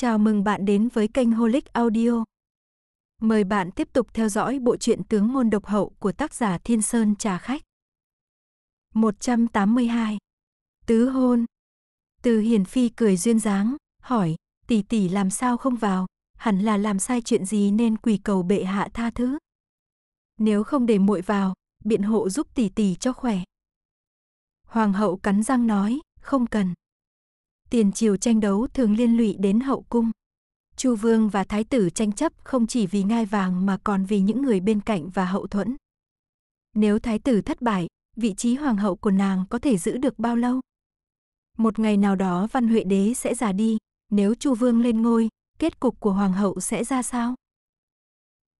Chào mừng bạn đến với kênh Holic Audio. Mời bạn tiếp tục theo dõi bộ truyện Tướng môn độc hậu của tác giả Thiên Sơn Trà Khách. 182. Tứ hôn. Từ Hiển Phi cười duyên dáng, hỏi, tỷ tỷ làm sao không vào, hẳn là làm sai chuyện gì nên quỳ cầu bệ hạ tha thứ. Nếu không để muội vào, biện hộ giúp tỷ tỷ cho khỏe. Hoàng hậu cắn răng nói, không cần tiền triều tranh đấu thường liên lụy đến hậu cung. Chu Vương và Thái tử tranh chấp không chỉ vì ngai vàng mà còn vì những người bên cạnh và hậu thuẫn. Nếu Thái tử thất bại, vị trí hoàng hậu của nàng có thể giữ được bao lâu? Một ngày nào đó Văn Huệ Đế sẽ già đi, nếu Chu Vương lên ngôi, kết cục của hoàng hậu sẽ ra sao?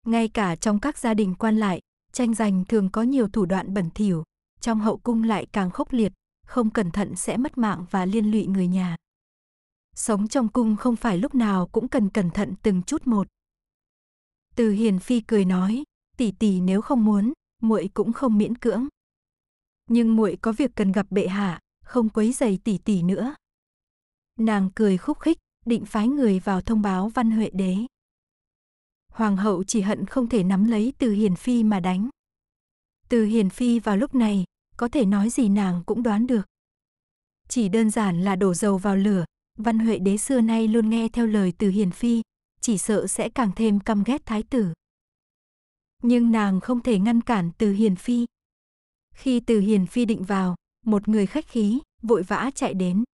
Ngay cả trong các gia đình quan lại, tranh giành thường có nhiều thủ đoạn bẩn thỉu, trong hậu cung lại càng khốc liệt, không cẩn thận sẽ mất mạng và liên lụy người nhà. Sống trong cung không phải lúc nào cũng cần cẩn thận từng chút một. Từ Hiền Phi cười nói, tỷ tỷ nếu không muốn, muội cũng không miễn cưỡng. Nhưng muội có việc cần gặp bệ hạ, không quấy giày tỷ tỷ nữa. Nàng cười khúc khích, định phái người vào thông báo văn huệ đế. Hoàng hậu chỉ hận không thể nắm lấy Từ Hiền Phi mà đánh. Từ Hiền Phi vào lúc này có thể nói gì nàng cũng đoán được. Chỉ đơn giản là đổ dầu vào lửa, văn huệ đế xưa nay luôn nghe theo lời từ hiền phi, chỉ sợ sẽ càng thêm căm ghét thái tử. Nhưng nàng không thể ngăn cản từ hiền phi. Khi từ hiền phi định vào, một người khách khí, vội vã chạy đến.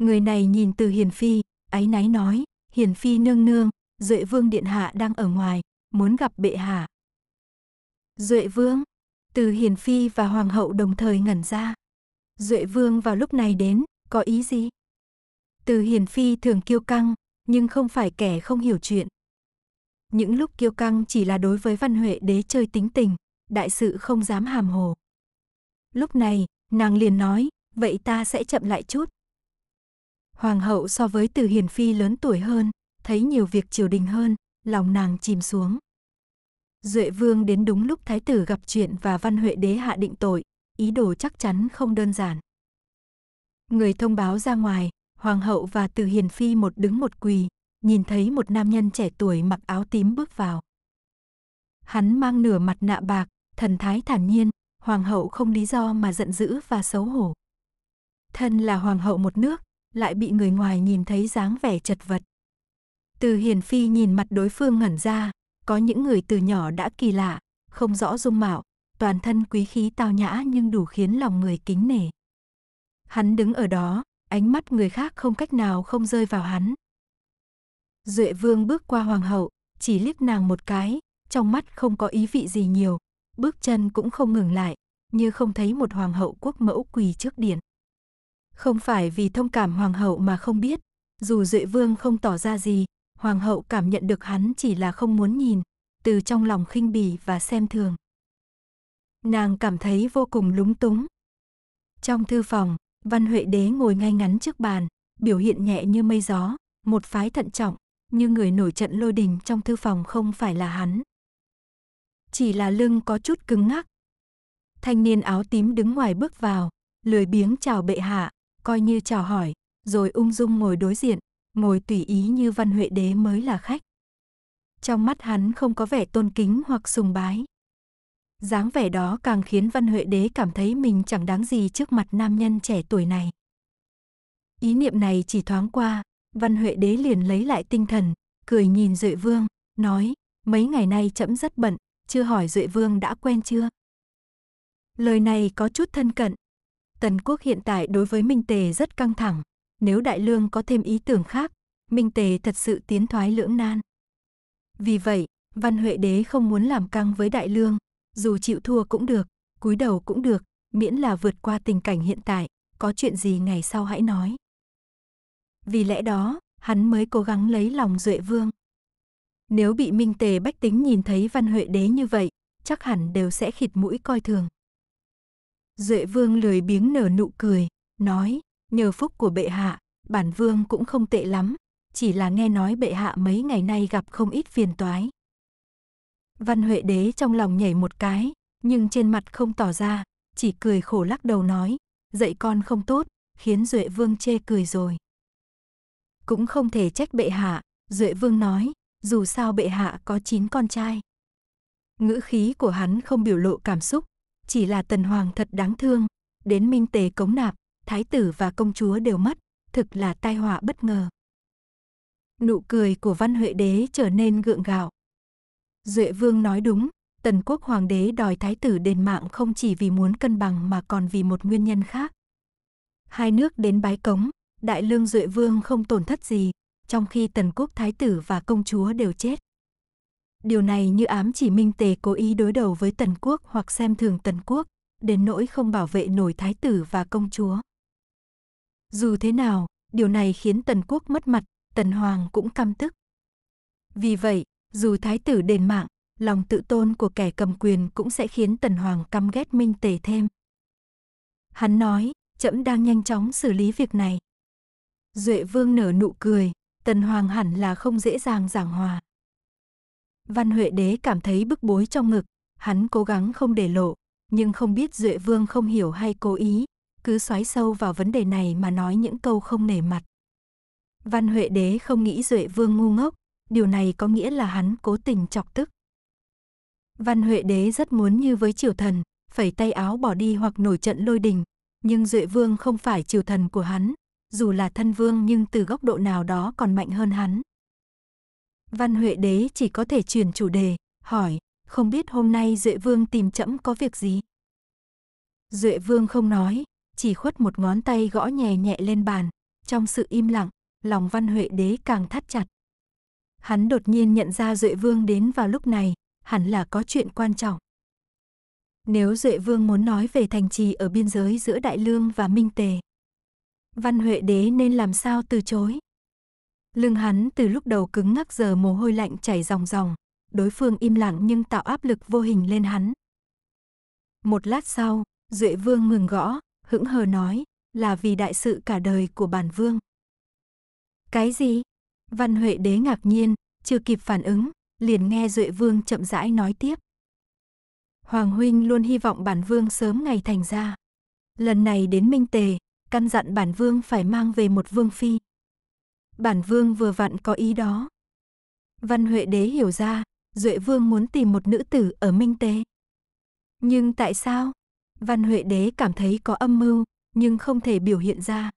Người này nhìn từ hiền phi, áy náy nói, hiền phi nương nương, Duệ Vương Điện Hạ đang ở ngoài, muốn gặp bệ hạ. Duệ Vương, từ Hiền Phi và Hoàng hậu đồng thời ngẩn ra. Duệ Vương vào lúc này đến, có ý gì? Từ Hiền Phi thường kiêu căng, nhưng không phải kẻ không hiểu chuyện. Những lúc kiêu căng chỉ là đối với văn huệ đế chơi tính tình, đại sự không dám hàm hồ. Lúc này, nàng liền nói, vậy ta sẽ chậm lại chút. Hoàng hậu so với Từ Hiền Phi lớn tuổi hơn, thấy nhiều việc triều đình hơn, lòng nàng chìm xuống. Duệ Vương đến đúng lúc thái tử gặp chuyện và Văn Huệ đế hạ định tội, ý đồ chắc chắn không đơn giản. Người thông báo ra ngoài, hoàng hậu và Từ Hiền phi một đứng một quỳ, nhìn thấy một nam nhân trẻ tuổi mặc áo tím bước vào. Hắn mang nửa mặt nạ bạc, thần thái thản nhiên, hoàng hậu không lý do mà giận dữ và xấu hổ. Thân là hoàng hậu một nước, lại bị người ngoài nhìn thấy dáng vẻ chật vật. Từ Hiền Phi nhìn mặt đối phương ngẩn ra, có những người từ nhỏ đã kỳ lạ, không rõ dung mạo, toàn thân quý khí tao nhã nhưng đủ khiến lòng người kính nể. Hắn đứng ở đó, ánh mắt người khác không cách nào không rơi vào hắn. Duệ Vương bước qua hoàng hậu, chỉ liếc nàng một cái, trong mắt không có ý vị gì nhiều, bước chân cũng không ngừng lại, như không thấy một hoàng hậu quốc mẫu quỳ trước điện. Không phải vì thông cảm hoàng hậu mà không biết, dù Duệ Vương không tỏ ra gì, hoàng hậu cảm nhận được hắn chỉ là không muốn nhìn, từ trong lòng khinh bỉ và xem thường. Nàng cảm thấy vô cùng lúng túng. Trong thư phòng, Văn Huệ Đế ngồi ngay ngắn trước bàn, biểu hiện nhẹ như mây gió, một phái thận trọng, như người nổi trận lôi đình trong thư phòng không phải là hắn. Chỉ là lưng có chút cứng ngắc. Thanh niên áo tím đứng ngoài bước vào, lười biếng chào bệ hạ, coi như chào hỏi, rồi ung dung ngồi đối diện, ngồi tùy ý như văn huệ đế mới là khách. Trong mắt hắn không có vẻ tôn kính hoặc sùng bái. Dáng vẻ đó càng khiến văn huệ đế cảm thấy mình chẳng đáng gì trước mặt nam nhân trẻ tuổi này. Ý niệm này chỉ thoáng qua, văn huệ đế liền lấy lại tinh thần, cười nhìn Duệ Vương, nói, mấy ngày nay trẫm rất bận, chưa hỏi Duệ Vương đã quen chưa. Lời này có chút thân cận. Tần Quốc hiện tại đối với Minh Tề rất căng thẳng, nếu Đại Lương có thêm ý tưởng khác, Minh Tề thật sự tiến thoái lưỡng nan. Vì vậy, Văn Huệ Đế không muốn làm căng với Đại Lương, dù chịu thua cũng được, cúi đầu cũng được, miễn là vượt qua tình cảnh hiện tại, có chuyện gì ngày sau hãy nói. Vì lẽ đó, hắn mới cố gắng lấy lòng Duệ Vương. Nếu bị Minh Tề Bách Tính nhìn thấy Văn Huệ Đế như vậy, chắc hẳn đều sẽ khịt mũi coi thường. Duệ Vương lười biếng nở nụ cười, nói, Nhờ phúc của bệ hạ, bản vương cũng không tệ lắm, chỉ là nghe nói bệ hạ mấy ngày nay gặp không ít phiền toái. Văn Huệ đế trong lòng nhảy một cái, nhưng trên mặt không tỏ ra, chỉ cười khổ lắc đầu nói, dạy con không tốt, khiến Duệ Vương chê cười rồi. Cũng không thể trách bệ hạ, Duệ Vương nói, dù sao bệ hạ có chín con trai. Ngữ khí của hắn không biểu lộ cảm xúc, chỉ là tần hoàng thật đáng thương, đến minh tề cống nạp, thái tử và công chúa đều mất, thực là tai họa bất ngờ. Nụ cười của Văn Huệ đế trở nên gượng gạo. Duệ Vương nói đúng, Tần Quốc hoàng đế đòi thái tử đền mạng không chỉ vì muốn cân bằng mà còn vì một nguyên nhân khác. Hai nước đến bái cống, Đại Lương Duệ Vương không tổn thất gì, trong khi Tần Quốc thái tử và công chúa đều chết. Điều này như ám chỉ Minh Tề cố ý đối đầu với Tần Quốc hoặc xem thường Tần Quốc, đến nỗi không bảo vệ nổi thái tử và công chúa. Dù thế nào, điều này khiến Tần Quốc mất mặt, Tần Hoàng cũng căm tức. Vì vậy, dù thái tử đền mạng, lòng tự tôn của kẻ cầm quyền cũng sẽ khiến Tần Hoàng căm ghét Minh Tề thêm. Hắn nói, trẫm đang nhanh chóng xử lý việc này. Duệ Vương nở nụ cười, Tần Hoàng hẳn là không dễ dàng giảng hòa. Văn Huệ Đế cảm thấy bức bối trong ngực, hắn cố gắng không để lộ, nhưng không biết Duệ Vương không hiểu hay cố ý, cứ xoáy sâu vào vấn đề này mà nói những câu không nể mặt. Văn Huệ Đế không nghĩ Duệ Vương ngu ngốc, điều này có nghĩa là hắn cố tình chọc tức. Văn Huệ Đế rất muốn như với triều thần, phẩy tay áo bỏ đi hoặc nổi trận lôi đình, nhưng Duệ Vương không phải triều thần của hắn, dù là thân vương nhưng từ góc độ nào đó còn mạnh hơn hắn. Văn Huệ Đế chỉ có thể chuyển chủ đề, hỏi, không biết hôm nay Duệ Vương tìm trẫm có việc gì? Duệ Vương không nói, chỉ khuất một ngón tay gõ nhẹ nhẹ lên bàn, trong sự im lặng, lòng văn huệ đế càng thắt chặt. Hắn đột nhiên nhận ra Duệ Vương đến vào lúc này, hẳn là có chuyện quan trọng. Nếu Duệ Vương muốn nói về thành trì ở biên giới giữa Đại Lương và Minh Tề, Văn Huệ Đế nên làm sao từ chối? Lưng hắn từ lúc đầu cứng ngắc giờ mồ hôi lạnh chảy ròng ròng, đối phương im lặng nhưng tạo áp lực vô hình lên hắn. Một lát sau, Duệ Vương ngừng gõ, hững hờ nói, là vì đại sự cả đời của bản vương. Cái gì? Văn Huệ đế ngạc nhiên, chưa kịp phản ứng, liền nghe Duệ Vương chậm rãi nói tiếp. Hoàng huynh luôn hy vọng bản vương sớm ngày thành ra. Lần này đến Minh Tề, căn dặn bản vương phải mang về một vương phi. Bản vương vừa vặn có ý đó. Văn Huệ đế hiểu ra, Duệ Vương muốn tìm một nữ tử ở Minh Tề. Nhưng tại sao? Văn Huệ Đế cảm thấy có âm mưu, nhưng không thể biểu hiện ra.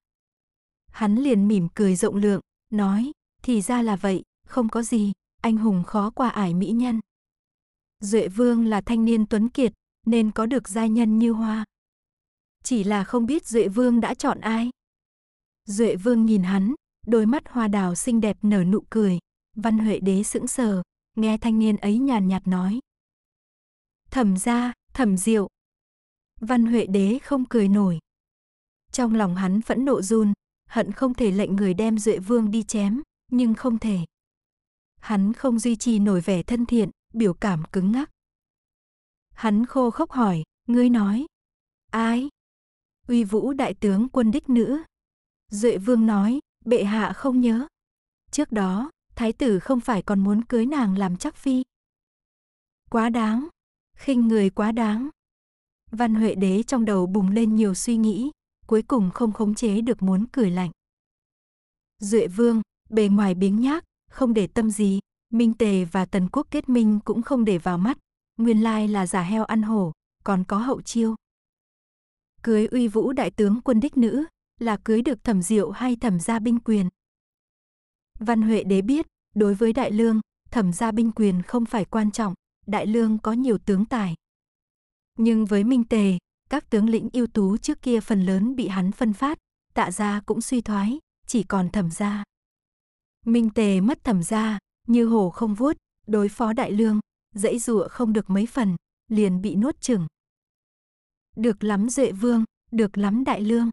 Hắn liền mỉm cười rộng lượng, nói, thì ra là vậy, không có gì, anh hùng khó qua ải mỹ nhân. Duệ Vương là thanh niên tuấn kiệt, nên có được giai nhân như hoa. Chỉ là không biết Duệ Vương đã chọn ai. Duệ Vương nhìn hắn, đôi mắt hoa đào xinh đẹp nở nụ cười. Văn Huệ Đế sững sờ, nghe thanh niên ấy nhàn nhạt nói. Thẩm gia, thẩm diệu, Văn Huệ Đế không cười nổi. Trong lòng hắn phẫn nộ run, hận không thể lệnh người đem Duệ Vương đi chém, nhưng không thể. Hắn không duy trì nổi vẻ thân thiện, biểu cảm cứng ngắc. Hắn khô khốc hỏi, ngươi nói. Ai? Uy vũ đại tướng quân đích nữ. Duệ Vương nói, bệ hạ không nhớ. Trước đó, thái tử không phải còn muốn cưới nàng làm chắc phi. Quá đáng, khinh người quá đáng. Văn Huệ Đế trong đầu bùng lên nhiều suy nghĩ, cuối cùng không khống chế được muốn cười lạnh. Duệ Vương, bề ngoài biếng nhác, không để tâm gì, Minh Tề và Tần Quốc kết minh cũng không để vào mắt, nguyên lai là giả heo ăn hổ, còn có hậu chiêu. Cưới uy vũ đại tướng quân đích nữ, là cưới được thẩm diệu hay thẩm gia binh quyền. Văn Huệ Đế biết, đối với Đại Lương, thẩm gia binh quyền không phải quan trọng, Đại Lương có nhiều tướng tài, nhưng với Minh Tề, các tướng lĩnh ưu tú trước kia phần lớn bị hắn phân phát, tạ gia cũng suy thoái, chỉ còn thẩm gia. Minh Tề mất thẩm gia, như hổ không vuốt, đối phó đại lương, dãy dụa không được mấy phần, liền bị nuốt chửng. Được lắm Duệ Vương, được lắm đại lương.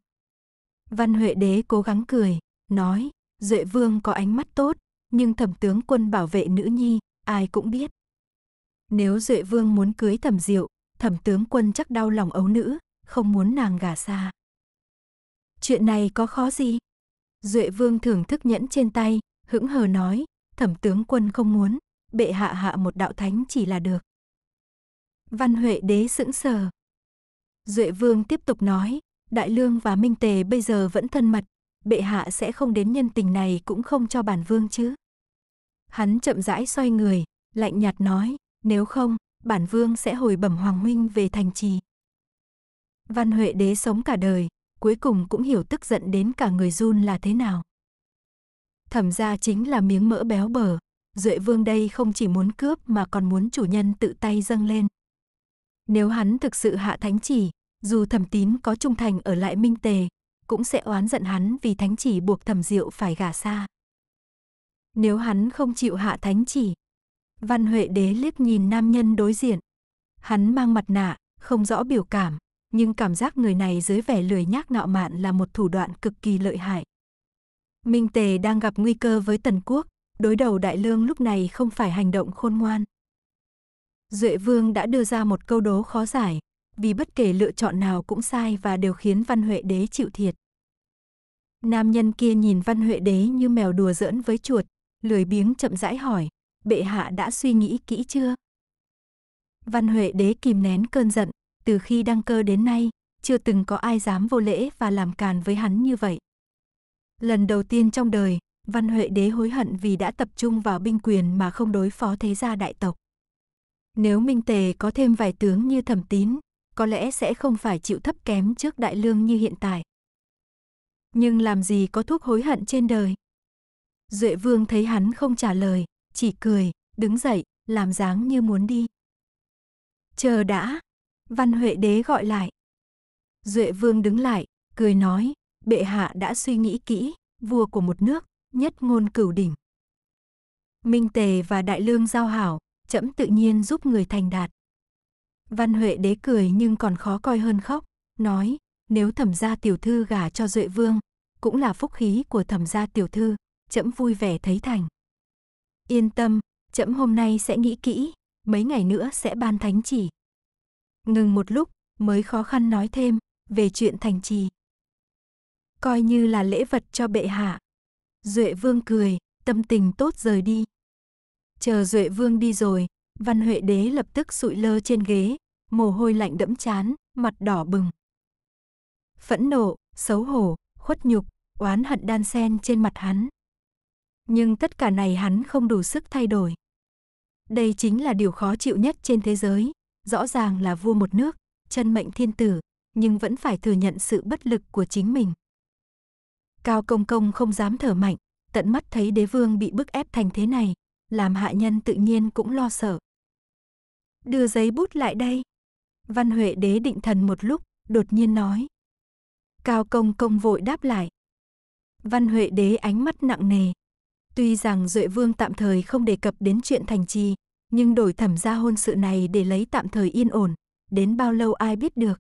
Văn Huệ Đế cố gắng cười, nói, Duệ Vương có ánh mắt tốt, nhưng thẩm tướng quân bảo vệ nữ nhi, ai cũng biết. Nếu Duệ Vương muốn cưới thẩm diệu, thẩm tướng quân chắc đau lòng ấu nữ, không muốn nàng gả xa. Chuyện này có khó gì? Duệ vương thưởng thức nhẫn trên tay, hững hờ nói, thẩm tướng quân không muốn, bệ hạ hạ một đạo thánh chỉ là được. Văn Huệ đế sững sờ. Duệ vương tiếp tục nói, Đại Lương và Minh Tề bây giờ vẫn thân mật, bệ hạ sẽ không đến nhân tình này cũng không cho bản vương chứ. Hắn chậm rãi xoay người, lạnh nhạt nói, nếu không, bản vương sẽ hồi bẩm hoàng huynh về thành trì. Văn Huệ đế sống cả đời, cuối cùng cũng hiểu tức giận đến cả người run là thế nào. Thẩm gia chính là miếng mỡ béo bở, Duệ Vương đây không chỉ muốn cướp mà còn muốn chủ nhân tự tay dâng lên. Nếu hắn thực sự hạ thánh chỉ, dù thẩm tín có trung thành ở lại minh tề, cũng sẽ oán giận hắn vì thánh chỉ buộc thẩm diệu phải gả xa. Nếu hắn không chịu hạ thánh chỉ, Văn Huệ Đế liếc nhìn nam nhân đối diện. Hắn mang mặt nạ, không rõ biểu cảm, nhưng cảm giác người này dưới vẻ lười nhác nạo mạn là một thủ đoạn cực kỳ lợi hại. Minh Tề đang gặp nguy cơ với Tần Quốc, đối đầu đại lương lúc này không phải hành động khôn ngoan. Duệ Vương đã đưa ra một câu đố khó giải, vì bất kể lựa chọn nào cũng sai và đều khiến Văn Huệ Đế chịu thiệt. Nam nhân kia nhìn Văn Huệ Đế như mèo đùa giỡn với chuột, lười biếng chậm rãi hỏi, bệ hạ đã suy nghĩ kỹ chưa? Văn Huệ đế kìm nén cơn giận, từ khi đăng cơ đến nay, chưa từng có ai dám vô lễ và làm càn với hắn như vậy. Lần đầu tiên trong đời, Văn Huệ đế hối hận vì đã tập trung vào binh quyền mà không đối phó thế gia đại tộc. Nếu Minh Tề có thêm vài tướng như Thẩm Tín, có lẽ sẽ không phải chịu thấp kém trước đại lương như hiện tại. Nhưng làm gì có thuốc hối hận trên đời? Duệ Vương thấy hắn không trả lời, chỉ cười, đứng dậy, làm dáng như muốn đi. Chờ đã, Văn Huệ Đế gọi lại. Duệ Vương đứng lại, cười nói, bệ hạ đã suy nghĩ kỹ, vua của một nước, nhất ngôn cửu đỉnh. Minh Tề và Đại Lương giao hảo, chậm tự nhiên giúp người thành đạt. Văn Huệ Đế cười nhưng còn khó coi hơn khóc, nói, nếu thẩm gia tiểu thư gả cho Duệ Vương, cũng là phúc khí của thẩm gia tiểu thư, chậm vui vẻ thấy thành. Yên tâm, trẫm hôm nay sẽ nghĩ kỹ, mấy ngày nữa sẽ ban thánh chỉ. Ngừng một lúc, mới khó khăn nói thêm về chuyện thành trì. Coi như là lễ vật cho bệ hạ. Duệ Vương cười, tâm tình tốt rời đi. Chờ Duệ Vương đi rồi, Văn Huệ Đế lập tức sụi lơ trên ghế, mồ hôi lạnh đẫm chán, mặt đỏ bừng. Phẫn nộ, xấu hổ, khuất nhục, oán hận đan sen trên mặt hắn nhưng tất cả này hắn không đủ sức thay đổi. Đây chính là điều khó chịu nhất trên thế giới, rõ ràng là vua một nước, chân mệnh thiên tử, nhưng vẫn phải thừa nhận sự bất lực của chính mình. Cao Công Công không dám thở mạnh, tận mắt thấy đế vương bị bức ép thành thế này, làm hạ nhân tự nhiên cũng lo sợ. Đưa giấy bút lại đây. Văn Huệ đế định thần một lúc, đột nhiên nói. Cao Công Công vội đáp lại. Văn Huệ đế ánh mắt nặng nề, Tuy rằng Duệ Vương tạm thời không đề cập đến chuyện thành trì, nhưng đổi thẩm ra hôn sự này để lấy tạm thời yên ổn, đến bao lâu ai biết được.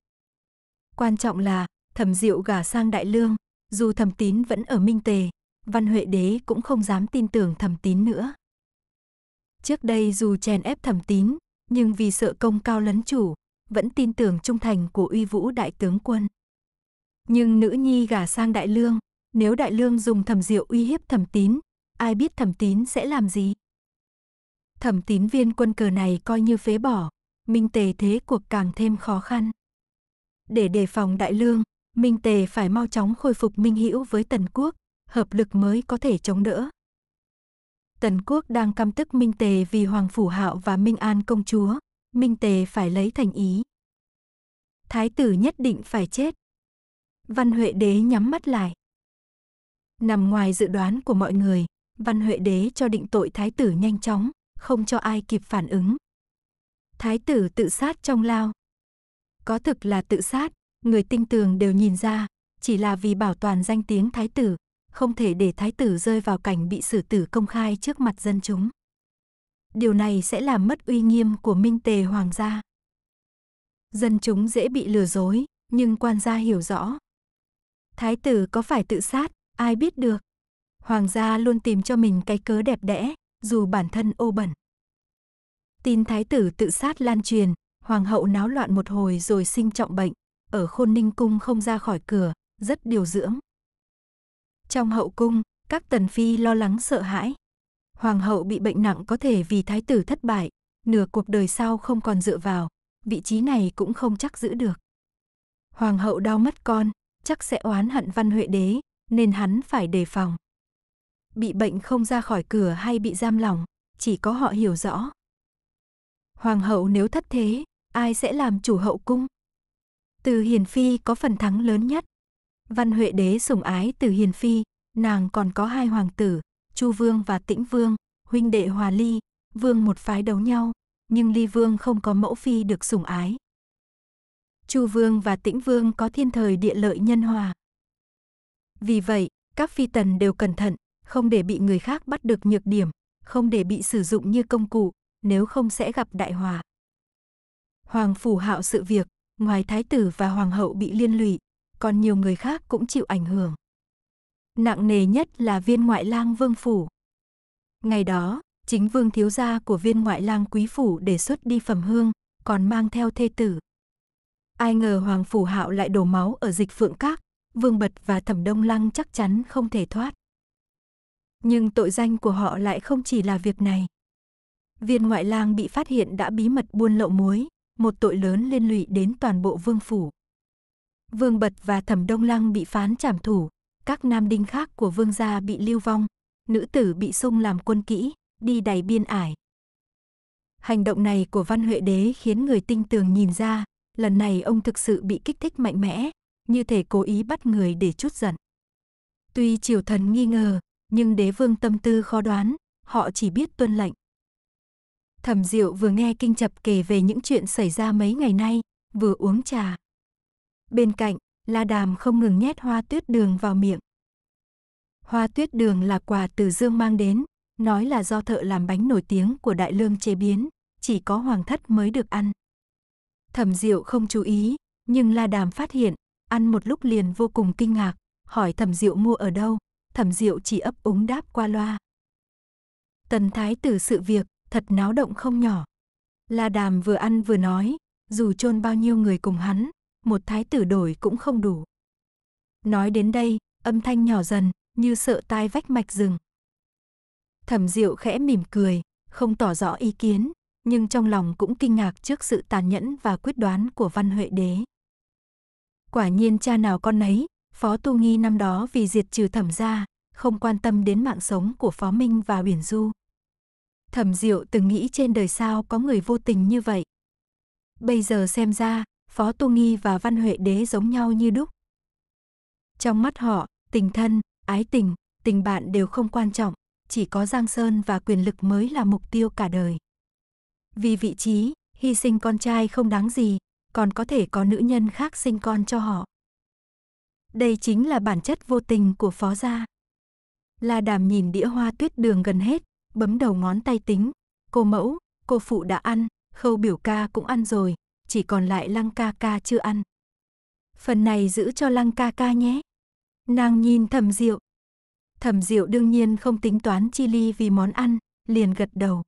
Quan trọng là, thẩm diệu gả sang Đại Lương, dù thẩm tín vẫn ở Minh Tề, Văn Huệ Đế cũng không dám tin tưởng thẩm tín nữa. Trước đây dù chèn ép thẩm tín, nhưng vì sợ công cao lấn chủ, vẫn tin tưởng trung thành của uy vũ đại tướng quân. Nhưng nữ nhi gả sang Đại Lương, nếu Đại Lương dùng thẩm diệu uy hiếp thẩm tín, ai biết thẩm tín sẽ làm gì? Thẩm tín viên quân cờ này coi như phế bỏ, Minh Tề thế cuộc càng thêm khó khăn. Để đề phòng đại lương, Minh Tề phải mau chóng khôi phục minh hữu với Tần Quốc, hợp lực mới có thể chống đỡ. Tần Quốc đang căm tức Minh Tề vì Hoàng Phủ Hạo và Minh An công chúa, Minh Tề phải lấy thành ý. Thái tử nhất định phải chết. Văn Huệ Đế nhắm mắt lại. Nằm ngoài dự đoán của mọi người, Văn Huệ Đế cho định tội thái tử nhanh chóng, không cho ai kịp phản ứng. Thái tử tự sát trong lao. Có thực là tự sát, người tinh tường đều nhìn ra, chỉ là vì bảo toàn danh tiếng thái tử, không thể để thái tử rơi vào cảnh bị xử tử công khai trước mặt dân chúng. Điều này sẽ làm mất uy nghiêm của Minh Tề hoàng gia. Dân chúng dễ bị lừa dối, nhưng quan gia hiểu rõ. Thái tử có phải tự sát, ai biết được. Hoàng gia luôn tìm cho mình cái cớ đẹp đẽ, dù bản thân ô bẩn. Tin thái tử tự sát lan truyền, hoàng hậu náo loạn một hồi rồi sinh trọng bệnh, ở khôn ninh cung không ra khỏi cửa, rất điều dưỡng. Trong hậu cung, các tần phi lo lắng sợ hãi. Hoàng hậu bị bệnh nặng có thể vì thái tử thất bại, nửa cuộc đời sau không còn dựa vào, vị trí này cũng không chắc giữ được. Hoàng hậu đau mất con, chắc sẽ oán hận văn huệ đế, nên hắn phải đề phòng bị bệnh không ra khỏi cửa hay bị giam lỏng, chỉ có họ hiểu rõ. Hoàng hậu nếu thất thế, ai sẽ làm chủ hậu cung? Từ Hiền Phi có phần thắng lớn nhất. Văn Huệ đế sủng ái Từ Hiền Phi, nàng còn có hai hoàng tử, Chu Vương và Tĩnh Vương, huynh đệ hòa ly, vương một phái đấu nhau, nhưng Ly Vương không có mẫu phi được sủng ái. Chu Vương và Tĩnh Vương có thiên thời địa lợi nhân hòa. Vì vậy, các phi tần đều cẩn thận, không để bị người khác bắt được nhược điểm, không để bị sử dụng như công cụ, nếu không sẽ gặp đại hòa. Hoàng phủ hạo sự việc, ngoài thái tử và hoàng hậu bị liên lụy, còn nhiều người khác cũng chịu ảnh hưởng. Nặng nề nhất là viên ngoại lang vương phủ. Ngày đó, chính vương thiếu gia của viên ngoại lang quý phủ đề xuất đi phẩm hương, còn mang theo thê tử. Ai ngờ hoàng phủ hạo lại đổ máu ở dịch phượng các, vương bật và thẩm đông lăng chắc chắn không thể thoát. Nhưng tội danh của họ lại không chỉ là việc này. Viên ngoại lang bị phát hiện đã bí mật buôn lậu muối, một tội lớn liên lụy đến toàn bộ vương phủ. Vương Bật và Thẩm Đông Lăng bị phán trảm thủ, các nam đinh khác của vương gia bị lưu vong, nữ tử bị sung làm quân kỹ, đi đầy biên ải. Hành động này của Văn Huệ Đế khiến người tinh tường nhìn ra, lần này ông thực sự bị kích thích mạnh mẽ, như thể cố ý bắt người để chút giận. Tuy triều thần nghi ngờ, nhưng đế vương tâm tư khó đoán, họ chỉ biết tuân lệnh. Thẩm Diệu vừa nghe Kinh Chập kể về những chuyện xảy ra mấy ngày nay, vừa uống trà. Bên cạnh, La Đàm không ngừng nhét hoa tuyết đường vào miệng. Hoa tuyết đường là quà từ Dương mang đến, nói là do thợ làm bánh nổi tiếng của Đại Lương chế biến, chỉ có hoàng thất mới được ăn. Thẩm Diệu không chú ý, nhưng La Đàm phát hiện, ăn một lúc liền vô cùng kinh ngạc, hỏi Thẩm Diệu mua ở đâu thẩm diệu chỉ ấp úng đáp qua loa. Tần thái tử sự việc, thật náo động không nhỏ. La đàm vừa ăn vừa nói, dù chôn bao nhiêu người cùng hắn, một thái tử đổi cũng không đủ. Nói đến đây, âm thanh nhỏ dần, như sợ tai vách mạch rừng. Thẩm diệu khẽ mỉm cười, không tỏ rõ ý kiến, nhưng trong lòng cũng kinh ngạc trước sự tàn nhẫn và quyết đoán của văn huệ đế. Quả nhiên cha nào con nấy, Phó Tu Nghi năm đó vì diệt trừ thẩm gia, không quan tâm đến mạng sống của Phó Minh và Uyển Du. Thẩm Diệu từng nghĩ trên đời sao có người vô tình như vậy. Bây giờ xem ra, Phó Tu Nghi và Văn Huệ Đế giống nhau như đúc. Trong mắt họ, tình thân, ái tình, tình bạn đều không quan trọng, chỉ có Giang Sơn và quyền lực mới là mục tiêu cả đời. Vì vị trí, hy sinh con trai không đáng gì, còn có thể có nữ nhân khác sinh con cho họ. Đây chính là bản chất vô tình của phó gia. La Đàm nhìn đĩa hoa tuyết đường gần hết, bấm đầu ngón tay tính. Cô mẫu, cô phụ đã ăn, khâu biểu ca cũng ăn rồi, chỉ còn lại lăng ca ca chưa ăn. Phần này giữ cho lăng ca ca nhé. Nàng nhìn thầm rượu. Thầm rượu đương nhiên không tính toán chi ly vì món ăn, liền gật đầu.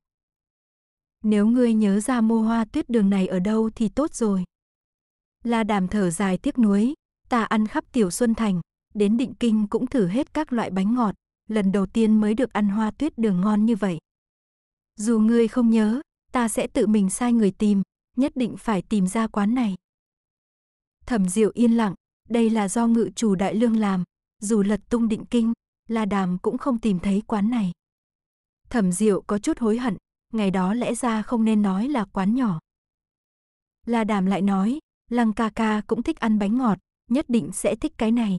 Nếu ngươi nhớ ra mua hoa tuyết đường này ở đâu thì tốt rồi. La đàm thở dài tiếc nuối, ta ăn khắp Tiểu Xuân Thành, đến Định Kinh cũng thử hết các loại bánh ngọt, lần đầu tiên mới được ăn hoa tuyết đường ngon như vậy. Dù ngươi không nhớ, ta sẽ tự mình sai người tìm, nhất định phải tìm ra quán này. Thẩm Diệu yên lặng, đây là do ngự chủ đại lương làm, dù lật tung Định Kinh, La Đàm cũng không tìm thấy quán này. Thẩm Diệu có chút hối hận, ngày đó lẽ ra không nên nói là quán nhỏ. La Đàm lại nói, Lăng ca ca cũng thích ăn bánh ngọt, nhất định sẽ thích cái này.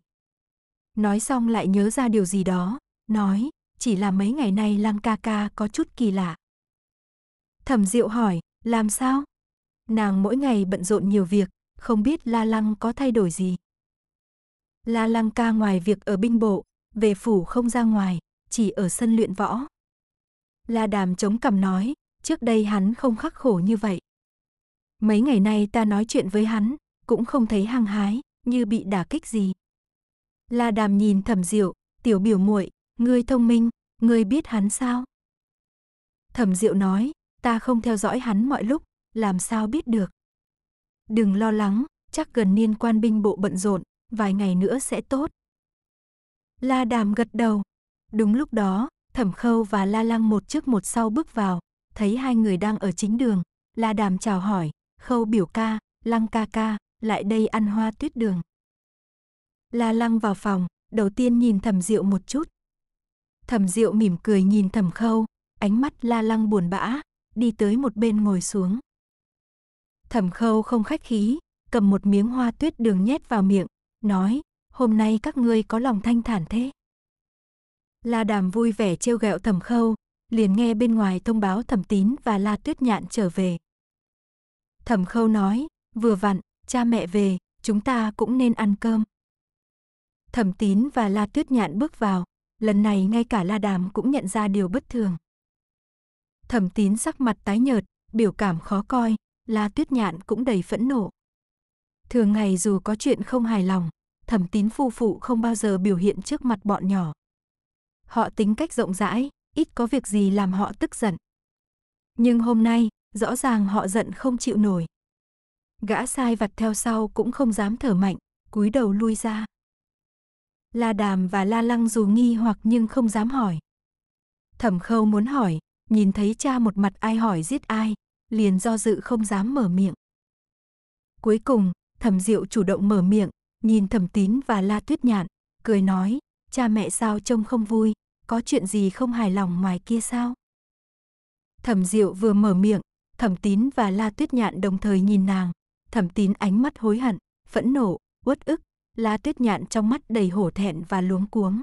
Nói xong lại nhớ ra điều gì đó, nói, chỉ là mấy ngày nay Lăng ca ca có chút kỳ lạ. Thẩm Diệu hỏi, làm sao? Nàng mỗi ngày bận rộn nhiều việc, không biết La Lăng có thay đổi gì. La Lăng ca ngoài việc ở binh bộ, về phủ không ra ngoài, chỉ ở sân luyện võ. La Đàm chống cằm nói, trước đây hắn không khắc khổ như vậy. Mấy ngày nay ta nói chuyện với hắn, cũng không thấy hăng hái, như bị đả kích gì. La Đàm nhìn Thẩm Diệu, "Tiểu biểu muội, ngươi thông minh, ngươi biết hắn sao?" Thẩm Diệu nói, "Ta không theo dõi hắn mọi lúc, làm sao biết được?" "Đừng lo lắng, chắc gần niên quan binh bộ bận rộn, vài ngày nữa sẽ tốt." La Đàm gật đầu. Đúng lúc đó, Thẩm Khâu và La Lăng một trước một sau bước vào, thấy hai người đang ở chính đường, La Đàm chào hỏi, "Khâu biểu ca, Lăng ca ca, lại đây ăn hoa tuyết đường. La Lăng vào phòng, đầu tiên nhìn Thẩm Diệu một chút. Thẩm Diệu mỉm cười nhìn Thẩm Khâu, ánh mắt La Lăng buồn bã, đi tới một bên ngồi xuống. Thẩm Khâu không khách khí, cầm một miếng hoa tuyết đường nhét vào miệng, nói, hôm nay các ngươi có lòng thanh thản thế. La Đàm vui vẻ trêu ghẹo Thẩm Khâu, liền nghe bên ngoài thông báo Thẩm Tín và La Tuyết Nhạn trở về. Thẩm Khâu nói, vừa vặn, cha mẹ về, chúng ta cũng nên ăn cơm. Thẩm tín và La Tuyết Nhạn bước vào, lần này ngay cả La Đàm cũng nhận ra điều bất thường. Thẩm tín sắc mặt tái nhợt, biểu cảm khó coi, La Tuyết Nhạn cũng đầy phẫn nộ. Thường ngày dù có chuyện không hài lòng, thẩm tín phu phụ không bao giờ biểu hiện trước mặt bọn nhỏ. Họ tính cách rộng rãi, ít có việc gì làm họ tức giận. Nhưng hôm nay, rõ ràng họ giận không chịu nổi. Gã sai vặt theo sau cũng không dám thở mạnh, cúi đầu lui ra. La Đàm và La Lăng dù nghi hoặc nhưng không dám hỏi. Thẩm Khâu muốn hỏi, nhìn thấy cha một mặt ai hỏi giết ai, liền do dự không dám mở miệng. Cuối cùng, Thẩm Diệu chủ động mở miệng, nhìn Thẩm Tín và La Tuyết Nhạn, cười nói, cha mẹ sao trông không vui, có chuyện gì không hài lòng ngoài kia sao? Thẩm Diệu vừa mở miệng, Thẩm Tín và La Tuyết Nhạn đồng thời nhìn nàng, thẩm tín ánh mắt hối hận, phẫn nộ, uất ức, lá tuyết nhạn trong mắt đầy hổ thẹn và luống cuống.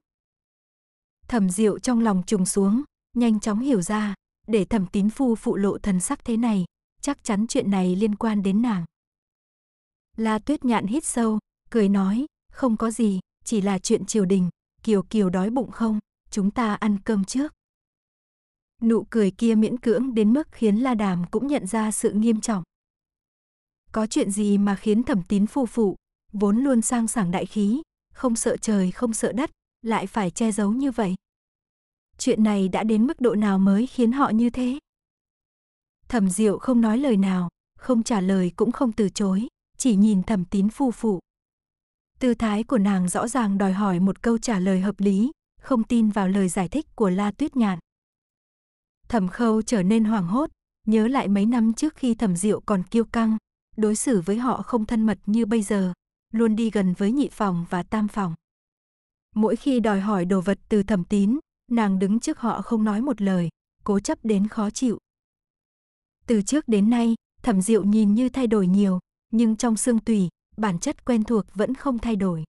Thẩm diệu trong lòng trùng xuống, nhanh chóng hiểu ra, để thẩm tín phu phụ lộ thần sắc thế này, chắc chắn chuyện này liên quan đến nàng. La tuyết nhạn hít sâu, cười nói, không có gì, chỉ là chuyện triều đình, kiều kiều đói bụng không, chúng ta ăn cơm trước. Nụ cười kia miễn cưỡng đến mức khiến La Đàm cũng nhận ra sự nghiêm trọng. Có chuyện gì mà khiến thẩm tín phu phụ, vốn luôn sang sảng đại khí, không sợ trời không sợ đất, lại phải che giấu như vậy? Chuyện này đã đến mức độ nào mới khiến họ như thế? Thẩm Diệu không nói lời nào, không trả lời cũng không từ chối, chỉ nhìn thẩm tín phu phụ. Tư thái của nàng rõ ràng đòi hỏi một câu trả lời hợp lý, không tin vào lời giải thích của La Tuyết Nhàn. Thẩm Khâu trở nên hoảng hốt, nhớ lại mấy năm trước khi Thẩm Diệu còn kiêu căng, đối xử với họ không thân mật như bây giờ, luôn đi gần với nhị phòng và tam phòng. Mỗi khi đòi hỏi đồ vật từ thẩm tín, nàng đứng trước họ không nói một lời, cố chấp đến khó chịu. Từ trước đến nay, thẩm diệu nhìn như thay đổi nhiều, nhưng trong xương tủy, bản chất quen thuộc vẫn không thay đổi.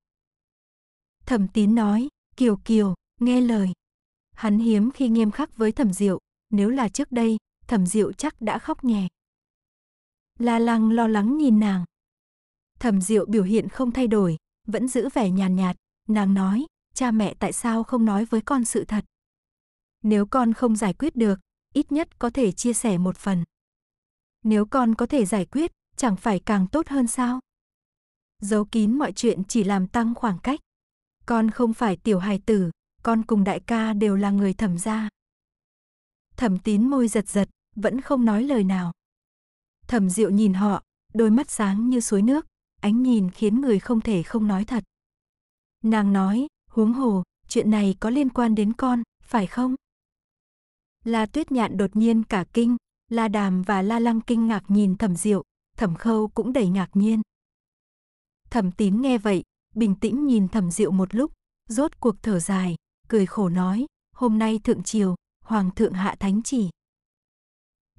Thẩm tín nói, kiều kiều, nghe lời. Hắn hiếm khi nghiêm khắc với thẩm diệu, nếu là trước đây, thẩm diệu chắc đã khóc nhẹ. La Lăng lo lắng nhìn nàng. Thẩm Diệu biểu hiện không thay đổi, vẫn giữ vẻ nhàn nhạt, nhạt, nàng nói, cha mẹ tại sao không nói với con sự thật? Nếu con không giải quyết được, ít nhất có thể chia sẻ một phần. Nếu con có thể giải quyết, chẳng phải càng tốt hơn sao? Giấu kín mọi chuyện chỉ làm tăng khoảng cách. Con không phải tiểu hài tử, con cùng đại ca đều là người thẩm gia. Thẩm tín môi giật giật, vẫn không nói lời nào. Thẩm Diệu nhìn họ, đôi mắt sáng như suối nước, ánh nhìn khiến người không thể không nói thật. Nàng nói, huống hồ, chuyện này có liên quan đến con, phải không? La Tuyết Nhạn đột nhiên cả kinh, La Đàm và La Lăng kinh ngạc nhìn Thẩm Diệu, Thẩm Khâu cũng đầy ngạc nhiên. Thẩm Tín nghe vậy, bình tĩnh nhìn Thẩm Diệu một lúc, rốt cuộc thở dài, cười khổ nói, hôm nay thượng triều, hoàng thượng hạ thánh chỉ.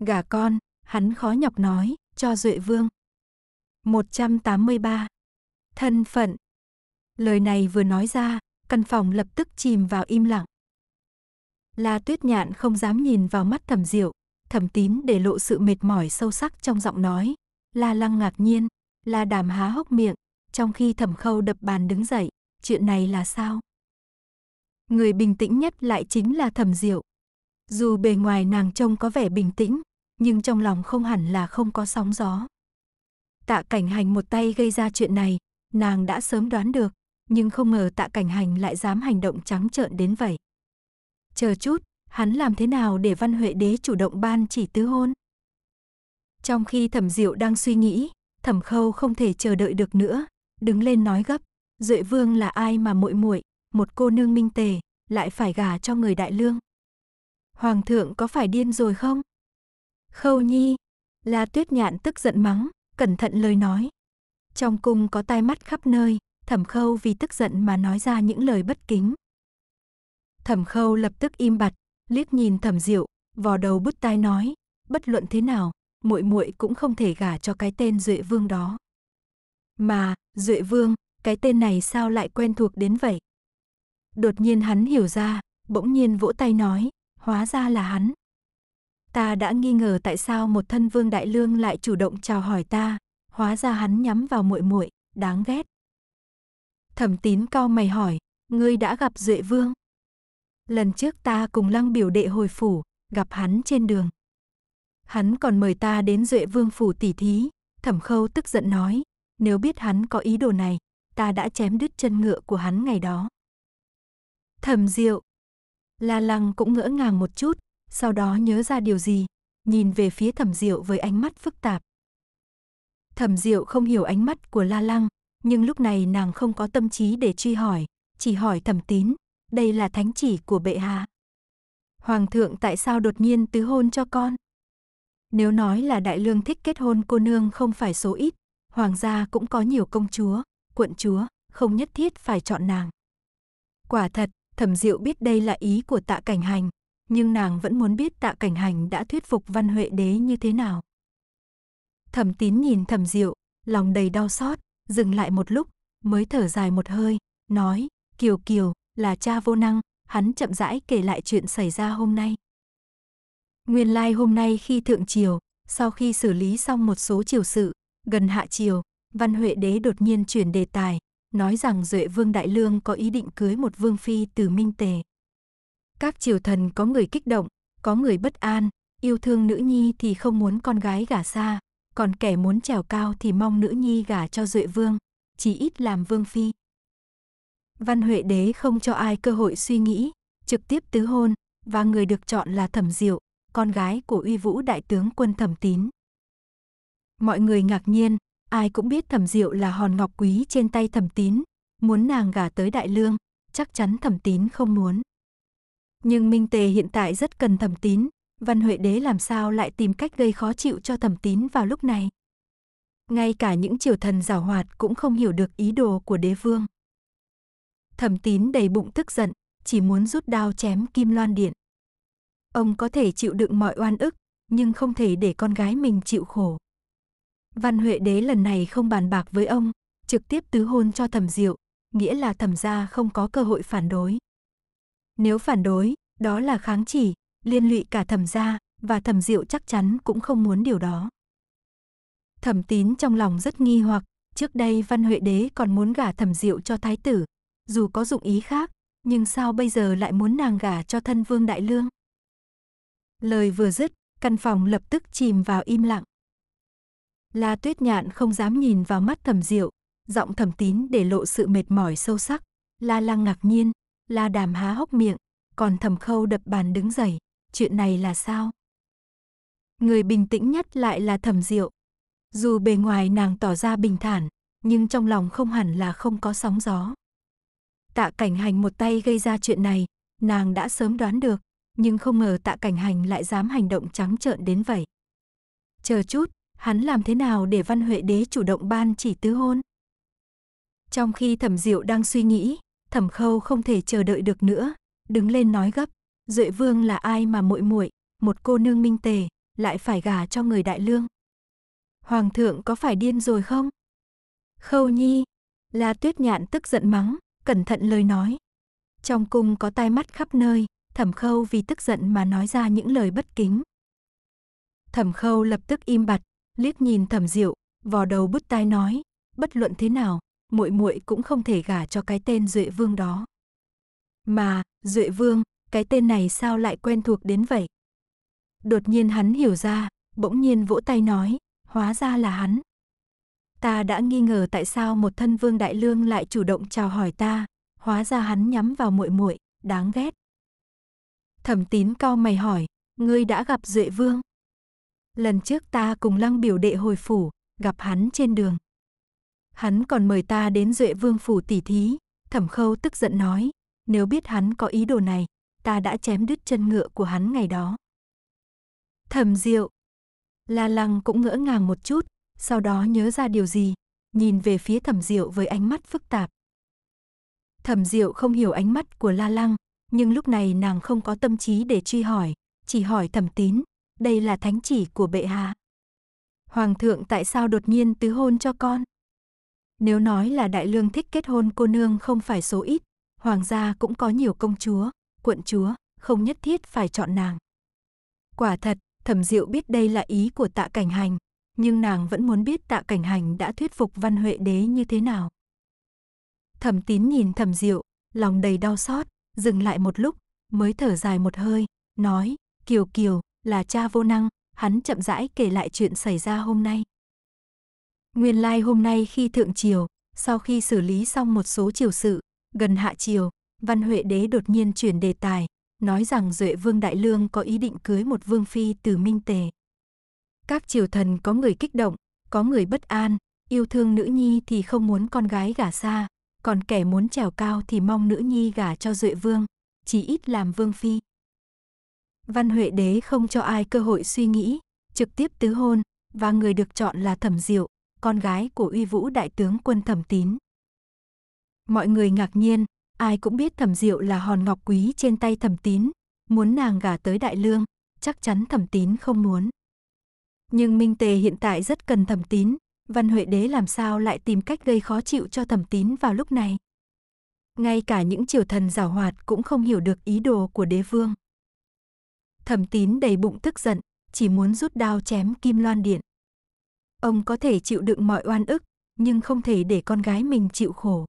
Gả con, hắn khó nhọc nói, cho Duệ Vương. 183. Thân phận. Lời này vừa nói ra, căn phòng lập tức chìm vào im lặng. La Tuyết Nhạn không dám nhìn vào mắt Thẩm Diệu, Thẩm Tím để lộ sự mệt mỏi sâu sắc trong giọng nói. La Lăng ngạc nhiên, La Đàm há hốc miệng, trong khi Thẩm Khâu đập bàn đứng dậy, chuyện này là sao? Người bình tĩnh nhất lại chính là Thẩm Diệu. Dù bề ngoài nàng trông có vẻ bình tĩnh, nhưng trong lòng không hẳn là không có sóng gió. Tạ cảnh hành một tay gây ra chuyện này, nàng đã sớm đoán được, nhưng không ngờ tạ cảnh hành lại dám hành động trắng trợn đến vậy. Chờ chút, hắn làm thế nào để văn huệ đế chủ động ban chỉ tứ hôn? Trong khi thẩm diệu đang suy nghĩ, thẩm khâu không thể chờ đợi được nữa, đứng lên nói gấp, Duệ Vương là ai mà muội muội, một cô nương minh tề, lại phải gả cho người đại lương. Hoàng thượng có phải điên rồi không? Khâu Nhi, La Tuyết Nhạn tức giận mắng, cẩn thận lời nói. Trong cung có tai mắt khắp nơi, Thẩm Khâu vì tức giận mà nói ra những lời bất kính. Thẩm Khâu lập tức im bặt, liếc nhìn Thẩm Diệu, vò đầu bứt tai nói, bất luận thế nào, muội muội cũng không thể gả cho cái tên Duệ Vương đó. Mà, Duệ Vương, cái tên này sao lại quen thuộc đến vậy? Đột nhiên hắn hiểu ra, bỗng nhiên vỗ tay nói, hóa ra là hắn. Ta đã nghi ngờ tại sao một thân vương đại lương lại chủ động chào hỏi ta, hóa ra hắn nhắm vào muội muội, đáng ghét. Thẩm Tín cao mày hỏi, ngươi đã gặp Duệ Vương? Lần trước ta cùng Lăng biểu đệ hồi phủ, gặp hắn trên đường. Hắn còn mời ta đến Duệ Vương phủ tỉ thí, Thẩm Khâu tức giận nói, nếu biết hắn có ý đồ này, ta đã chém đứt chân ngựa của hắn ngày đó. Thẩm Diệu, La Lăng cũng ngỡ ngàng một chút, sau đó nhớ ra điều gì, nhìn về phía thẩm diệu với ánh mắt phức tạp. Thẩm diệu không hiểu ánh mắt của la lăng, nhưng lúc này nàng không có tâm trí để truy hỏi, chỉ hỏi thẩm tín, đây là thánh chỉ của bệ hạ. Hoàng thượng tại sao đột nhiên tứ hôn cho con? Nếu nói là đại lương thích kết hôn cô nương không phải số ít, hoàng gia cũng có nhiều công chúa, quận chúa, không nhất thiết phải chọn nàng. Quả thật, thẩm diệu biết đây là ý của tạ cảnh hành, nhưng nàng vẫn muốn biết tạ cảnh hành đã thuyết phục văn huệ đế như thế nào. Thẩm tín nhìn thẩm diệu, lòng đầy đau xót, dừng lại một lúc, mới thở dài một hơi, nói, Kiều Kiều, là cha vô năng, hắn chậm rãi kể lại chuyện xảy ra hôm nay. Nguyên lai like hôm nay khi thượng triều, sau khi xử lý xong một số triều sự, gần hạ triều, Văn Huệ Đế đột nhiên chuyển đề tài, nói rằng Duệ Vương Đại Lương có ý định cưới một vương phi từ Minh Tề. Các triều thần có người kích động, có người bất an, yêu thương nữ nhi thì không muốn con gái gả xa, còn kẻ muốn trèo cao thì mong nữ nhi gả cho Duệ Vương, chỉ ít làm vương phi. Văn Huệ Đế không cho ai cơ hội suy nghĩ, trực tiếp tứ hôn, và người được chọn là Thẩm Diệu, con gái của uy vũ đại tướng quân Thẩm Tín. Mọi người ngạc nhiên, ai cũng biết Thẩm Diệu là hòn ngọc quý trên tay Thẩm Tín, muốn nàng gả tới Đại Lương, chắc chắn Thẩm Tín không muốn. Nhưng Minh Tề hiện tại rất cần thẩm tín, Văn Huệ Đế làm sao lại tìm cách gây khó chịu cho thẩm tín vào lúc này. Ngay cả những triều thần giảo hoạt cũng không hiểu được ý đồ của đế vương. Thẩm tín đầy bụng tức giận, chỉ muốn rút đao chém kim loan điện. Ông có thể chịu đựng mọi oan ức, nhưng không thể để con gái mình chịu khổ. Văn Huệ Đế lần này không bàn bạc với ông, trực tiếp tứ hôn cho thẩm diệu, nghĩa là thẩm gia không có cơ hội phản đối. Nếu phản đối, đó là kháng chỉ, liên lụy cả thẩm gia và thẩm diệu chắc chắn cũng không muốn điều đó. Thẩm tín trong lòng rất nghi hoặc, trước đây văn huệ đế còn muốn gả thẩm diệu cho thái tử, dù có dụng ý khác, nhưng sao bây giờ lại muốn nàng gả cho thân vương đại lương? Lời vừa dứt, căn phòng lập tức chìm vào im lặng. La tuyết nhạn không dám nhìn vào mắt thẩm diệu, giọng thẩm tín để lộ sự mệt mỏi sâu sắc. La lăng ngạc nhiên, La Đàm há hốc miệng, còn Thẩm Khâu đập bàn đứng dậy, chuyện này là sao? Người bình tĩnh nhất lại là Thẩm Diệu. Dù bề ngoài nàng tỏ ra bình thản, nhưng trong lòng không hẳn là không có sóng gió. Tạ Cảnh Hành một tay gây ra chuyện này, nàng đã sớm đoán được, nhưng không ngờ Tạ Cảnh Hành lại dám hành động trắng trợn đến vậy. Chờ chút, hắn làm thế nào để Văn Huệ Đế chủ động ban chỉ tứ hôn? Trong khi Thẩm Diệu đang suy nghĩ, Thẩm Khâu không thể chờ đợi được nữa, đứng lên nói gấp, Duệ Vương là ai mà muội muội, một cô nương minh tề, lại phải gả cho người đại lương? Hoàng thượng có phải điên rồi không? Khâu Nhi, La Tuyết Nhạn tức giận mắng, cẩn thận lời nói. Trong cung có tai mắt khắp nơi, Thẩm Khâu vì tức giận mà nói ra những lời bất kính. Thẩm Khâu lập tức im bặt, liếc nhìn Thẩm Diệu, vò đầu bứt tai nói, bất luận thế nào, muội muội cũng không thể gả cho cái tên Duệ Vương đó. Mà, Duệ Vương, cái tên này sao lại quen thuộc đến vậy? Đột nhiên hắn hiểu ra, bỗng nhiên vỗ tay nói, hóa ra là hắn. Ta đã nghi ngờ tại sao một thân vương đại lương lại chủ động chào hỏi ta, hóa ra hắn nhắm vào muội muội, đáng ghét. Thẩm Tín cao mày hỏi, ngươi đã gặp Duệ Vương? Lần trước ta cùng Lăng biểu đệ hồi phủ, gặp hắn trên đường. Hắn còn mời ta đến Duệ Vương phủ tỉ thí, Thẩm Khâu tức giận nói, nếu biết hắn có ý đồ này, ta đã chém đứt chân ngựa của hắn ngày đó. Thẩm Diệu, La Lăng cũng ngỡ ngàng một chút, sau đó nhớ ra điều gì, nhìn về phía Thẩm Diệu với ánh mắt phức tạp. Thẩm Diệu không hiểu ánh mắt của La Lăng, nhưng lúc này nàng không có tâm trí để truy hỏi, chỉ hỏi Thẩm Tín, đây là thánh chỉ của bệ hạ. Hoàng thượng tại sao đột nhiên tứ hôn cho con? Nếu nói là đại lương thích kết hôn cô nương không phải số ít, hoàng gia cũng có nhiều công chúa, quận chúa, không nhất thiết phải chọn nàng. Quả thật, thẩm diệu biết đây là ý của tạ cảnh hành, nhưng nàng vẫn muốn biết tạ cảnh hành đã thuyết phục văn huệ đế như thế nào. Thẩm tín nhìn thẩm diệu, lòng đầy đau xót, dừng lại một lúc, mới thở dài một hơi, nói, Kiều Kiều, là cha vô năng, hắn chậm rãi kể lại chuyện xảy ra hôm nay. Nguyên lai like hôm nay khi thượng triều, sau khi xử lý xong một số triều sự, gần hạ triều, Văn Huệ Đế đột nhiên chuyển đề tài, nói rằng Duệ Vương Đại Lương có ý định cưới một vương phi từ Minh Tề. Các triều thần có người kích động, có người bất an, yêu thương nữ nhi thì không muốn con gái gả xa, còn kẻ muốn trèo cao thì mong nữ nhi gả cho Duệ Vương, chỉ ít làm vương phi. Văn Huệ Đế không cho ai cơ hội suy nghĩ, trực tiếp tứ hôn, và người được chọn là Thẩm Diệu, con gái của uy vũ đại tướng quân thẩm tín. Mọi người ngạc nhiên, ai cũng biết thẩm diệu là hòn ngọc quý trên tay thẩm tín, muốn nàng gả tới đại lương, chắc chắn thẩm tín không muốn. Nhưng Minh Tề hiện tại rất cần thẩm tín, Văn Huệ Đế làm sao lại tìm cách gây khó chịu cho thẩm tín vào lúc này. Ngay cả những triều thần giảo hoạt cũng không hiểu được ý đồ của đế vương. Thẩm tín đầy bụng tức giận, chỉ muốn rút đao chém kim loan điện. Ông có thể chịu đựng mọi oan ức, nhưng không thể để con gái mình chịu khổ.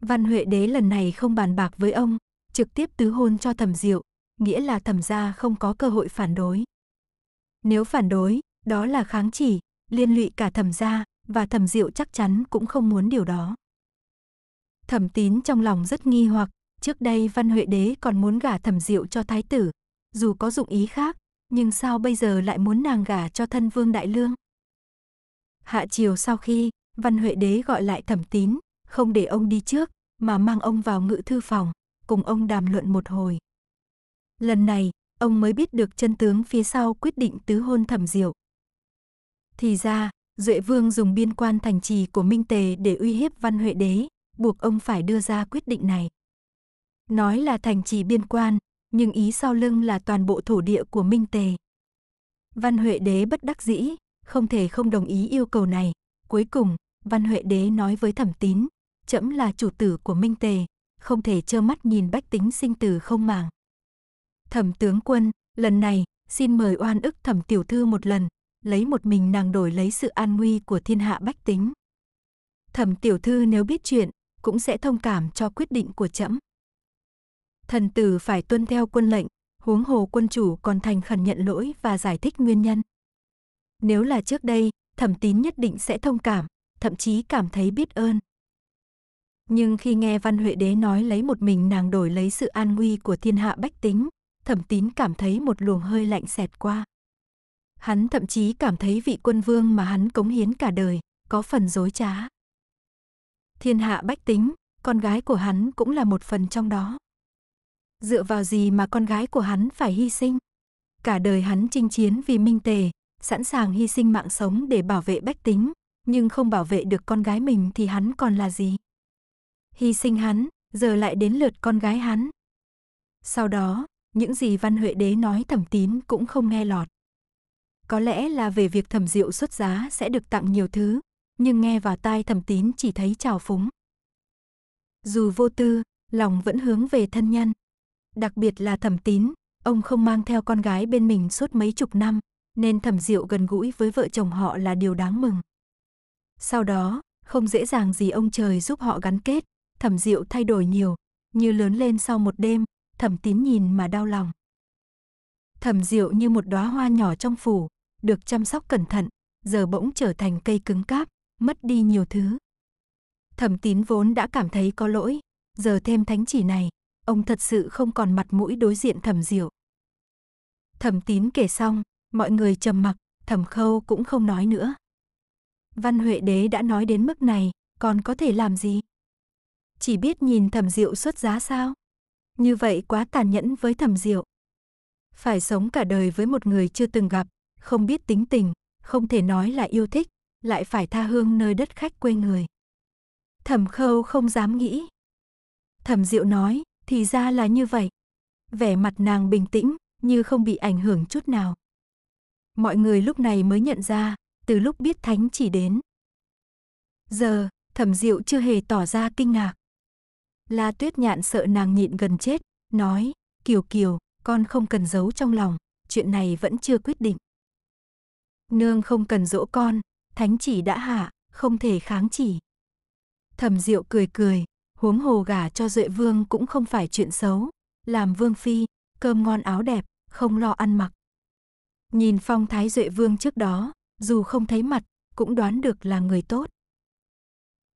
Văn Huệ Đế lần này không bàn bạc với ông, trực tiếp tứ hôn cho Thẩm Diệu, nghĩa là Thẩm gia không có cơ hội phản đối. Nếu phản đối, đó là kháng chỉ, liên lụy cả Thẩm gia và Thẩm Diệu chắc chắn cũng không muốn điều đó. Thẩm Tín trong lòng rất nghi hoặc, trước đây Văn Huệ Đế còn muốn gả Thẩm Diệu cho thái tử, dù có dụng ý khác, nhưng sao bây giờ lại muốn nàng gả cho thân vương đại lương? Hạ triều sau khi, Văn Huệ Đế gọi lại thẩm tín, không để ông đi trước, mà mang ông vào ngự thư phòng, cùng ông đàm luận một hồi. Lần này, ông mới biết được chân tướng phía sau quyết định tứ hôn thẩm diệu. Thì ra, Duệ Vương dùng biên quan thành trì của Minh Tề để uy hiếp Văn Huệ Đế, buộc ông phải đưa ra quyết định này. Nói là thành trì biên quan, nhưng ý sau lưng là toàn bộ thổ địa của Minh Tề. Văn Huệ Đế bất đắc dĩ, không thể không đồng ý yêu cầu này. Cuối cùng, Văn Huệ Đế nói với Thẩm Tín, trẫm là chủ tử của Minh Tề, không thể trơ mắt nhìn bách tính sinh tử không màng. Thẩm tướng quân, lần này, xin mời oan ức thẩm tiểu thư một lần, lấy một mình nàng đổi lấy sự an nguy của thiên hạ bách tính. Thẩm tiểu thư nếu biết chuyện, cũng sẽ thông cảm cho quyết định của trẫm. Thần tử phải tuân theo quân lệnh, huống hồ quân chủ còn thành khẩn nhận lỗi và giải thích nguyên nhân. Nếu là trước đây, thẩm tín nhất định sẽ thông cảm, thậm chí cảm thấy biết ơn. Nhưng khi nghe Văn Huệ Đế nói lấy một mình nàng đổi lấy sự an nguy của thiên hạ bách tính, thẩm tín cảm thấy một luồng hơi lạnh xẹt qua. Hắn thậm chí cảm thấy vị quân vương mà hắn cống hiến cả đời, có phần dối trá. Thiên hạ bách tính, con gái của hắn cũng là một phần trong đó. Dựa vào gì mà con gái của hắn phải hy sinh? Cả đời hắn chinh chiến vì minh tề, sẵn sàng hy sinh mạng sống để bảo vệ bách tính, nhưng không bảo vệ được con gái mình thì hắn còn là gì? Hy sinh hắn, giờ lại đến lượt con gái hắn. Sau đó, những gì Văn Huệ Đế nói thẩm tín cũng không nghe lọt. Có lẽ là về việc thẩm diệu xuất giá sẽ được tặng nhiều thứ, nhưng nghe vào tai thẩm tín chỉ thấy trào phúng. Dù vô tư, lòng vẫn hướng về thân nhân. Đặc biệt là thẩm tín, ông không mang theo con gái bên mình suốt mấy chục năm, nên thẩm diệu gần gũi với vợ chồng họ là điều đáng mừng. Sau đó, không dễ dàng gì ông trời giúp họ gắn kết, thẩm diệu thay đổi nhiều, như lớn lên sau một đêm, thẩm tín nhìn mà đau lòng. Thẩm diệu như một đóa hoa nhỏ trong phủ, được chăm sóc cẩn thận, giờ bỗng trở thành cây cứng cáp, mất đi nhiều thứ. Thẩm tín vốn đã cảm thấy có lỗi, giờ thêm thánh chỉ này, ông thật sự không còn mặt mũi đối diện thẩm diệu. Thẩm tín kể xong, Mọi người trầm mặc, thẩm khâu cũng không nói nữa. Văn Huệ Đế đã nói đến mức này, còn có thể làm gì? Chỉ biết nhìn thẩm diệu xuất giá sao? Như vậy quá tàn nhẫn với thẩm diệu. Phải sống cả đời với một người chưa từng gặp, không biết tính tình, không thể nói là yêu thích, lại phải tha hương nơi đất khách quê người. Thẩm khâu không dám nghĩ. Thẩm diệu nói, thì ra là như vậy. Vẻ mặt nàng bình tĩnh, như không bị ảnh hưởng chút nào mọi người lúc này mới nhận ra, từ lúc biết thánh chỉ đến. Giờ, thẩm diệu chưa hề tỏ ra kinh ngạc. La tuyết nhạn sợ nàng nhịn gần chết, nói, kiều kiều, con không cần giấu trong lòng, chuyện này vẫn chưa quyết định. Nương không cần dỗ con, thánh chỉ đã hạ, không thể kháng chỉ. Thẩm diệu cười cười, huống hồ gả cho Duệ Vương cũng không phải chuyện xấu, làm vương phi, cơm ngon áo đẹp, không lo ăn mặc. Nhìn phong thái Duệ Vương trước đó, dù không thấy mặt, cũng đoán được là người tốt.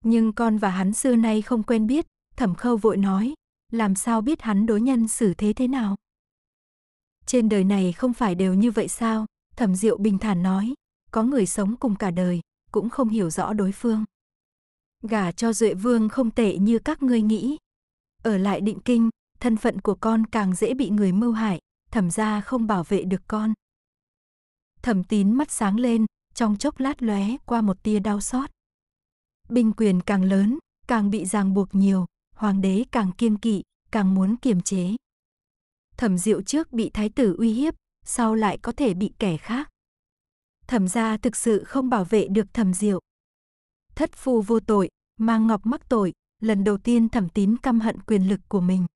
Nhưng con và hắn xưa nay không quen biết, thẩm khâu vội nói, làm sao biết hắn đối nhân xử thế thế nào? Trên đời này không phải đều như vậy sao? Thẩm Diệu bình thản nói, có người sống cùng cả đời, cũng không hiểu rõ đối phương. Gả cho Duệ Vương không tệ như các ngươi nghĩ. Ở lại định kinh, thân phận của con càng dễ bị người mưu hại, thẩm gia không bảo vệ được con thẩm tín mắt sáng lên, trong chốc lát lóe qua một tia đau xót. Binh quyền càng lớn, càng bị ràng buộc nhiều, hoàng đế càng kiêng kỵ, càng muốn kiềm chế. Thẩm Diệu trước bị thái tử uy hiếp, sau lại có thể bị kẻ khác. Thẩm gia thực sự không bảo vệ được Thẩm Diệu. Thất phu vô tội, mang ngọc mắc tội, lần đầu tiên Thẩm Tín căm hận quyền lực của mình.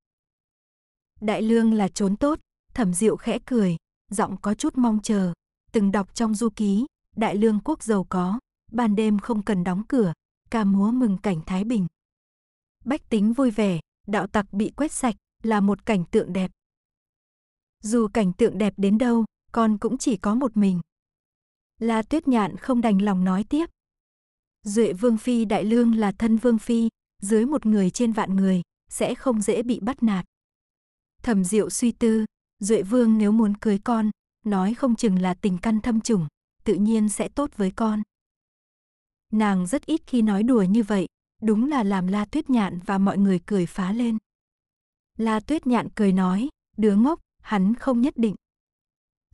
Đại lương là trốn tốt, Thẩm Diệu khẽ cười, giọng có chút mong chờ từng đọc trong du ký, đại lương quốc giàu có, ban đêm không cần đóng cửa, ca múa mừng cảnh Thái Bình. Bách tính vui vẻ, đạo tặc bị quét sạch là một cảnh tượng đẹp. Dù cảnh tượng đẹp đến đâu, con cũng chỉ có một mình. La Tuyết Nhạn không đành lòng nói tiếp. Duệ Vương Phi Đại Lương là thân Vương Phi, dưới một người trên vạn người, sẽ không dễ bị bắt nạt. Thẩm Diệu suy tư, Duệ Vương nếu muốn cưới con, nói không chừng là tình căn thâm trùng, tự nhiên sẽ tốt với con. Nàng rất ít khi nói đùa như vậy, đúng là làm La Tuyết Nhạn và mọi người cười phá lên. La Tuyết Nhạn cười nói, đứa ngốc, hắn không nhất định.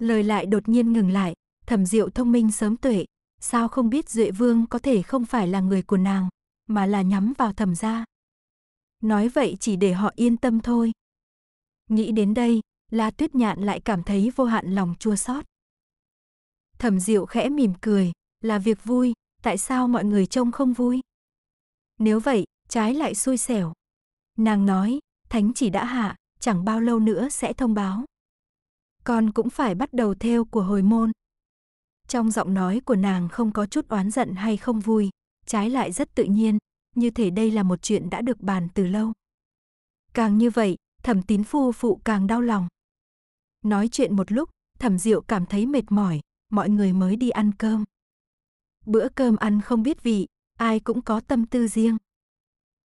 Lời lại đột nhiên ngừng lại, thẩm diệu thông minh sớm tuệ, sao không biết Duệ Vương có thể không phải là người của nàng, mà là nhắm vào thẩm gia. Nói vậy chỉ để họ yên tâm thôi. Nghĩ đến đây, La Tuyết Nhạn lại cảm thấy vô hạn lòng chua xót. Thẩm Diệu khẽ mỉm cười, là việc vui, tại sao mọi người trông không vui? Nếu vậy, trái lại xui xẻo. Nàng nói, thánh chỉ đã hạ, chẳng bao lâu nữa sẽ thông báo. Con cũng phải bắt đầu theo của hồi môn. Trong giọng nói của nàng không có chút oán giận hay không vui, trái lại rất tự nhiên, như thể đây là một chuyện đã được bàn từ lâu. Càng như vậy, thẩm tín phu phụ càng đau lòng. Nói chuyện một lúc, thẩm diệu cảm thấy mệt mỏi, mọi người mới đi ăn cơm. Bữa cơm ăn không biết vị, ai cũng có tâm tư riêng.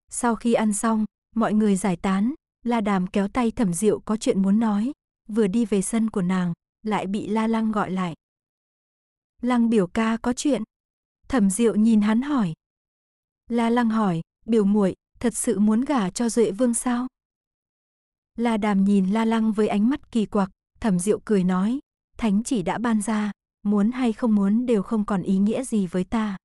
Sau khi ăn xong, mọi người giải tán, La Đàm kéo tay Thẩm Diệu có chuyện muốn nói, vừa đi về sân của nàng, lại bị La Lăng gọi lại. Lăng biểu ca có chuyện. Thẩm Diệu nhìn hắn hỏi. La Lăng hỏi, biểu muội thật sự muốn gả cho Duệ Vương sao? La Đàm nhìn La Lăng với ánh mắt kỳ quặc, Thẩm Diệu cười nói, thánh chỉ đã ban ra, muốn hay không muốn đều không còn ý nghĩa gì với ta.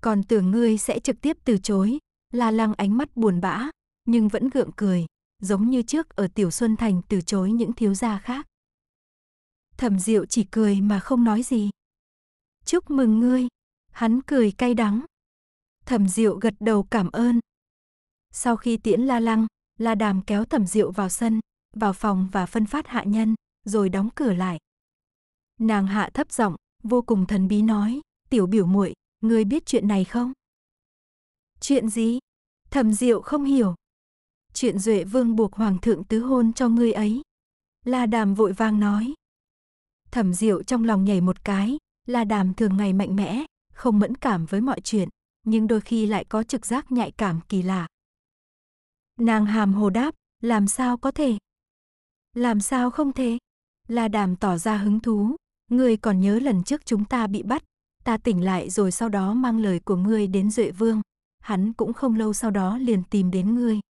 Còn tưởng ngươi sẽ trực tiếp từ chối, La Lăng ánh mắt buồn bã, nhưng vẫn gượng cười, giống như trước ở Tiểu Xuân Thành từ chối những thiếu gia khác. Thẩm Diệu chỉ cười mà không nói gì. Chúc mừng ngươi, hắn cười cay đắng. Thẩm Diệu gật đầu cảm ơn. Sau khi tiễn La Lăng, La Đàm kéo Thẩm Diệu vào sân, vào phòng và phân phát hạ nhân, rồi đóng cửa lại. Nàng hạ thấp giọng, vô cùng thần bí nói, tiểu biểu muội, ngươi biết chuyện này không? Chuyện gì? Thẩm Diệu không hiểu. Chuyện Duệ Vương buộc hoàng thượng tứ hôn cho ngươi ấy. La Đàm vội vàng nói. Thẩm Diệu trong lòng nhảy một cái, La Đàm thường ngày mạnh mẽ, không mẫn cảm với mọi chuyện, nhưng đôi khi lại có trực giác nhạy cảm kỳ lạ. Nàng hàm hồ đáp, làm sao có thể? Làm sao không thế? La Đàm tỏ ra hứng thú. Ngươi còn nhớ lần trước chúng ta bị bắt. Ta tỉnh lại rồi sau đó mang lời của ngươi đến Duệ Vương. Hắn cũng không lâu sau đó liền tìm đến ngươi.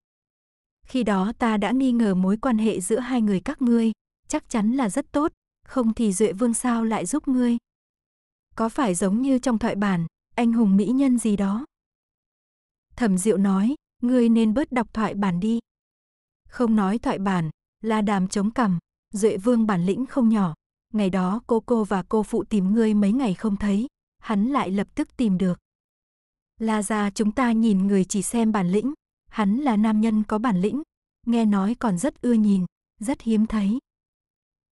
Khi đó ta đã nghi ngờ mối quan hệ giữa hai người các ngươi. Chắc chắn là rất tốt. Không thì Duệ Vương sao lại giúp ngươi? Có phải giống như trong thoại bản, anh hùng mỹ nhân gì đó? Thẩm Diệu nói, ngươi nên bớt đọc thoại bản đi. Không nói thoại bản, La Đàm chống cằm, Duệ Vương bản lĩnh không nhỏ. Ngày đó cô cô và cô phụ tìm ngươi mấy ngày không thấy, hắn lại lập tức tìm được. La ra chúng ta nhìn người chỉ xem bản lĩnh, hắn là nam nhân có bản lĩnh, nghe nói còn rất ưa nhìn, rất hiếm thấy.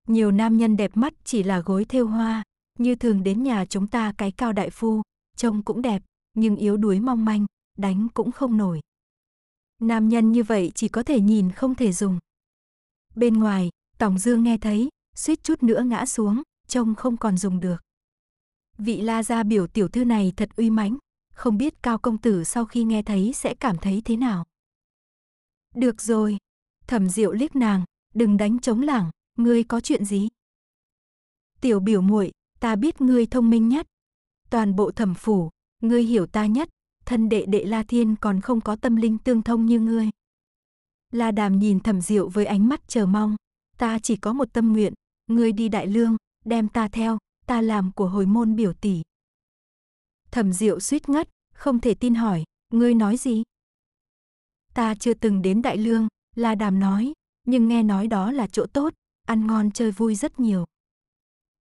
Nhiều nam nhân đẹp mắt chỉ là gối thêu hoa, như thường đến nhà chúng ta cái cao đại phu, trông cũng đẹp, nhưng yếu đuối mong manh, đánh cũng không nổi. Nam nhân như vậy chỉ có thể nhìn không thể dùng. Bên ngoài, Tòng Dương nghe thấy, suýt chút nữa ngã xuống, trông không còn dùng được. Vị la gia biểu tiểu thư này thật uy mãnh, không biết Cao công tử sau khi nghe thấy sẽ cảm thấy thế nào. Được rồi, Thẩm Diệu liếc nàng, đừng đánh trống lảng, ngươi có chuyện gì? Tiểu biểu muội, ta biết ngươi thông minh nhất. Toàn bộ thẩm phủ, ngươi hiểu ta nhất, thân đệ đệ La Thiên còn không có tâm linh tương thông như ngươi. La Đàm nhìn Thẩm Diệu với ánh mắt chờ mong. Ta chỉ có một tâm nguyện, ngươi đi đại lương, đem ta theo, ta làm của hồi môn biểu tỷ. Thẩm Diệu suýt ngất, không thể tin hỏi, ngươi nói gì? Ta chưa từng đến đại lương, La Đàm nói, nhưng nghe nói đó là chỗ tốt, ăn ngon chơi vui rất nhiều.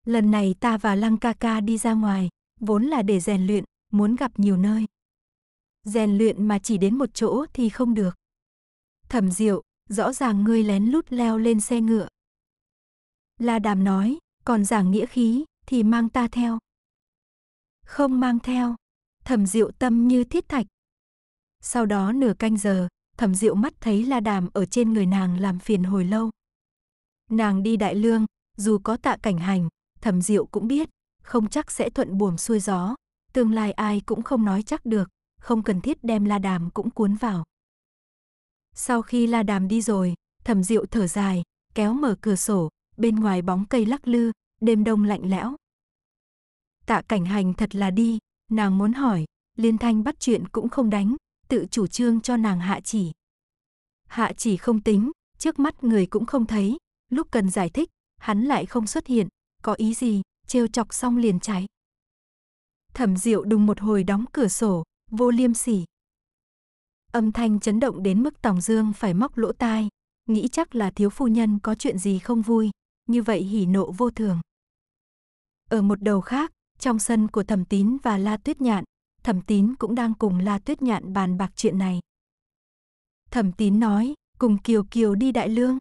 Lần này ta và Lăng ca ca đi ra ngoài, vốn là để rèn luyện, muốn gặp nhiều nơi. Rèn luyện mà chỉ đến một chỗ thì không được. Thẩm Diệu, rõ ràng ngươi lén lút leo lên xe ngựa. La Đàm nói, còn giảng nghĩa khí thì mang ta theo. Không mang theo, Thẩm Diệu tâm như thiết thạch. Sau đó nửa canh giờ, Thẩm Diệu mắt thấy La Đàm ở trên người nàng làm phiền hồi lâu. Nàng đi đại lương, dù có tạ cảnh hành, Thẩm Diệu cũng biết, không chắc sẽ thuận buồm xuôi gió, tương lai ai cũng không nói chắc được, không cần thiết đem La Đàm cũng cuốn vào. Sau khi La Đàm đi rồi, Thẩm Diệu thở dài, kéo mở cửa sổ, bên ngoài bóng cây lắc lư, đêm đông lạnh lẽo. Tạ Cảnh Hành thật là đi, nàng muốn hỏi, Liên Thanh bắt chuyện cũng không đánh, tự chủ trương cho nàng hạ chỉ. Hạ chỉ không tính, trước mắt người cũng không thấy, lúc cần giải thích, hắn lại không xuất hiện, có ý gì, trêu chọc xong liền cháy. Thẩm Diệu đùng một hồi đóng cửa sổ, vô liêm sỉ. Âm thanh chấn động đến mức Tòng Dương phải móc lỗ tai, nghĩ chắc là thiếu phu nhân có chuyện gì không vui, như vậy hỉ nộ vô thường. Ở một đầu khác, trong sân của Thẩm Tín và La Tuyết Nhạn, Thẩm Tín cũng đang cùng La Tuyết Nhạn bàn bạc chuyện này. Thẩm Tín nói, cùng Kiều Kiều đi Đại Lương.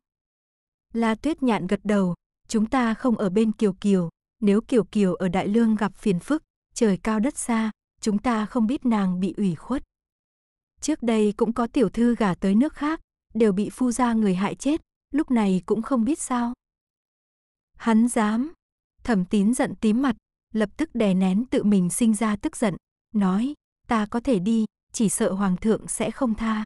La Tuyết Nhạn gật đầu, chúng ta không ở bên Kiều Kiều, nếu Kiều Kiều ở Đại Lương gặp phiền phức, trời cao đất xa, chúng ta không biết nàng bị ủy khuất. Trước đây cũng có tiểu thư gả tới nước khác, đều bị phu gia người hại chết, lúc này cũng không biết sao. Hắn dám. Thẩm tín giận tím mặt, lập tức đè nén tự mình sinh ra tức giận, nói, ta có thể đi, chỉ sợ hoàng thượng sẽ không tha.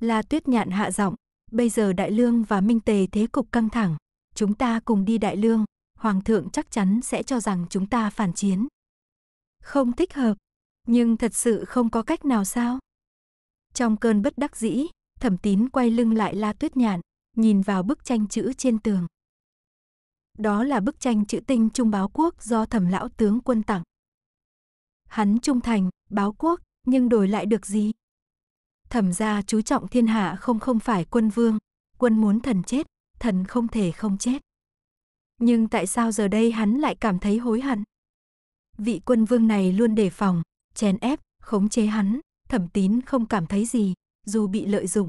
La tuyết nhạn hạ giọng, bây giờ đại lương và minh tề thế cục căng thẳng, chúng ta cùng đi đại lương, hoàng thượng chắc chắn sẽ cho rằng chúng ta phản chiến. Không thích hợp, nhưng thật sự không có cách nào sao? Trong cơn bất đắc dĩ, thẩm tín quay lưng lại La Tuyết Nhạn, nhìn vào bức tranh chữ trên tường. Đó là bức tranh chữ tinh Trung Báo Quốc do thẩm lão tướng quân tặng. Hắn trung thành, báo quốc, nhưng đổi lại được gì? Thẩm gia chú trọng thiên hạ không không phải quân vương, quân muốn thần chết, thần không thể không chết. Nhưng tại sao giờ đây hắn lại cảm thấy hối hận? Vị quân vương này luôn đề phòng, chèn ép, khống chế hắn, thẩm tín không cảm thấy gì, dù bị lợi dụng.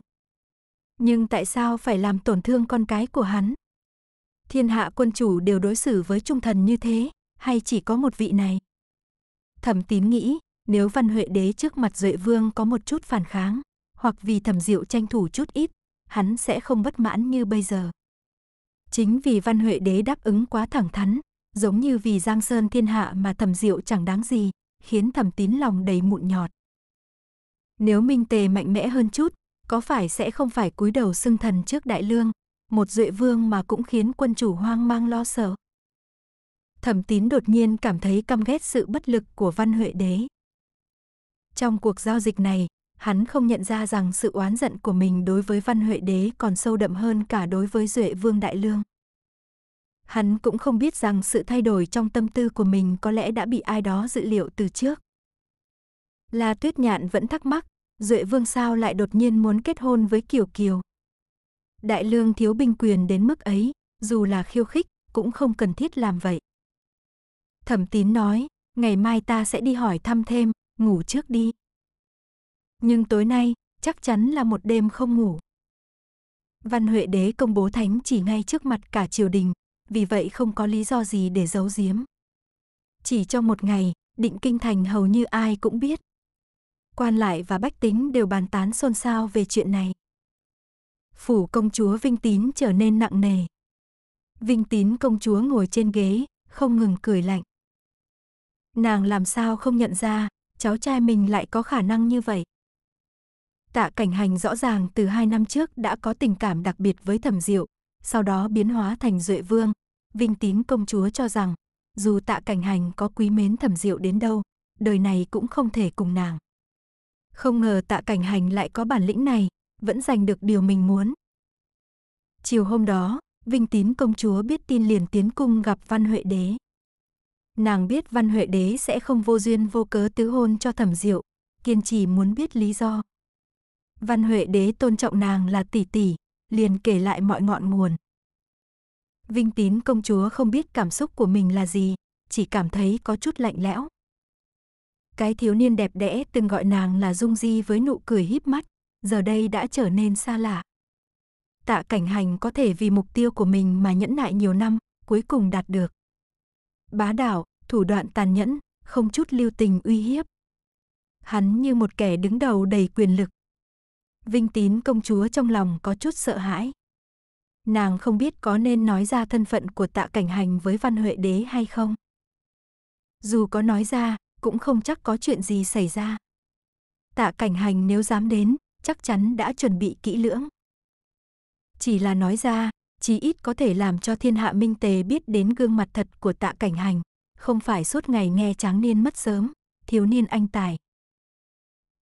Nhưng tại sao phải làm tổn thương con cái của hắn? Thiên hạ quân chủ đều đối xử với trung thần như thế, hay chỉ có một vị này? Thẩm tín nghĩ, nếu văn huệ đế trước mặt Duệ Vương có một chút phản kháng, hoặc vì thẩm diệu tranh thủ chút ít, hắn sẽ không bất mãn như bây giờ. Chính vì văn huệ đế đáp ứng quá thẳng thắn, giống như vì giang sơn thiên hạ mà thẩm diệu chẳng đáng gì, khiến thẩm tín lòng đầy mụn nhọt. Nếu Minh Tề mạnh mẽ hơn chút, có phải sẽ không phải cúi đầu xưng thần trước đại lương, một duệ vương mà cũng khiến quân chủ hoang mang lo sợ. Thẩm tín đột nhiên cảm thấy căm ghét sự bất lực của văn huệ đế. Trong cuộc giao dịch này, hắn không nhận ra rằng sự oán giận của mình đối với văn huệ đế còn sâu đậm hơn cả đối với duệ vương đại lương. Hắn cũng không biết rằng sự thay đổi trong tâm tư của mình có lẽ đã bị ai đó dự liệu từ trước. La Tuyết Nhạn vẫn thắc mắc, Duệ Vương sao lại đột nhiên muốn kết hôn với Kiều Kiều. Đại lương thiếu binh quyền đến mức ấy, dù là khiêu khích, cũng không cần thiết làm vậy. Thẩm tín nói, ngày mai ta sẽ đi hỏi thăm thêm, ngủ trước đi. Nhưng tối nay, chắc chắn là một đêm không ngủ. Văn Huệ Đế công bố thánh chỉ ngay trước mặt cả triều đình, vì vậy không có lý do gì để giấu giếm. Chỉ trong một ngày, định kinh thành hầu như ai cũng biết. Quan lại và bách tính đều bàn tán xôn xao về chuyện này. Phủ công chúa Vinh Tín trở nên nặng nề. Vinh Tín công chúa ngồi trên ghế, không ngừng cười lạnh. Nàng làm sao không nhận ra, cháu trai mình lại có khả năng như vậy. Tạ cảnh hành rõ ràng từ hai năm trước đã có tình cảm đặc biệt với thẩm diệu, sau đó biến hóa thành duệ vương, Vinh tín công chúa cho rằng, dù tạ cảnh hành có quý mến thẩm diệu đến đâu, đời này cũng không thể cùng nàng. Không ngờ tạ cảnh hành lại có bản lĩnh này, vẫn giành được điều mình muốn. Chiều hôm đó, Vinh tín công chúa biết tin liền tiến cung gặp Văn Huệ Đế. Nàng biết Văn Huệ Đế sẽ không vô duyên vô cớ tứ hôn cho thẩm diệu, kiên trì muốn biết lý do. Văn Huệ Đế tôn trọng nàng là tỷ tỷ, liền kể lại mọi ngọn nguồn, Vinh Tín công chúa không biết cảm xúc của mình là gì, chỉ cảm thấy có chút lạnh lẽo. Cái thiếu niên đẹp đẽ từng gọi nàng là Dung Di với nụ cười híp mắt, giờ đây đã trở nên xa lạ. Tạ cảnh hành có thể vì mục tiêu của mình mà nhẫn nại nhiều năm, cuối cùng đạt được. Bá đạo, thủ đoạn tàn nhẫn, không chút lưu tình uy hiếp. Hắn như một kẻ đứng đầu đầy quyền lực. Vinh tín công chúa trong lòng có chút sợ hãi nàng không biết có nên nói ra thân phận của tạ cảnh hành với văn huệ đế hay không. Dù có nói ra, cũng không chắc có chuyện gì xảy ra. Tạ cảnh hành nếu dám đến, chắc chắn đã chuẩn bị kỹ lưỡng. Chỉ là nói ra, chí ít có thể làm cho thiên hạ minh tề biết đến gương mặt thật của tạ cảnh hành, không phải suốt ngày nghe tráng niên mất sớm, thiếu niên anh tài.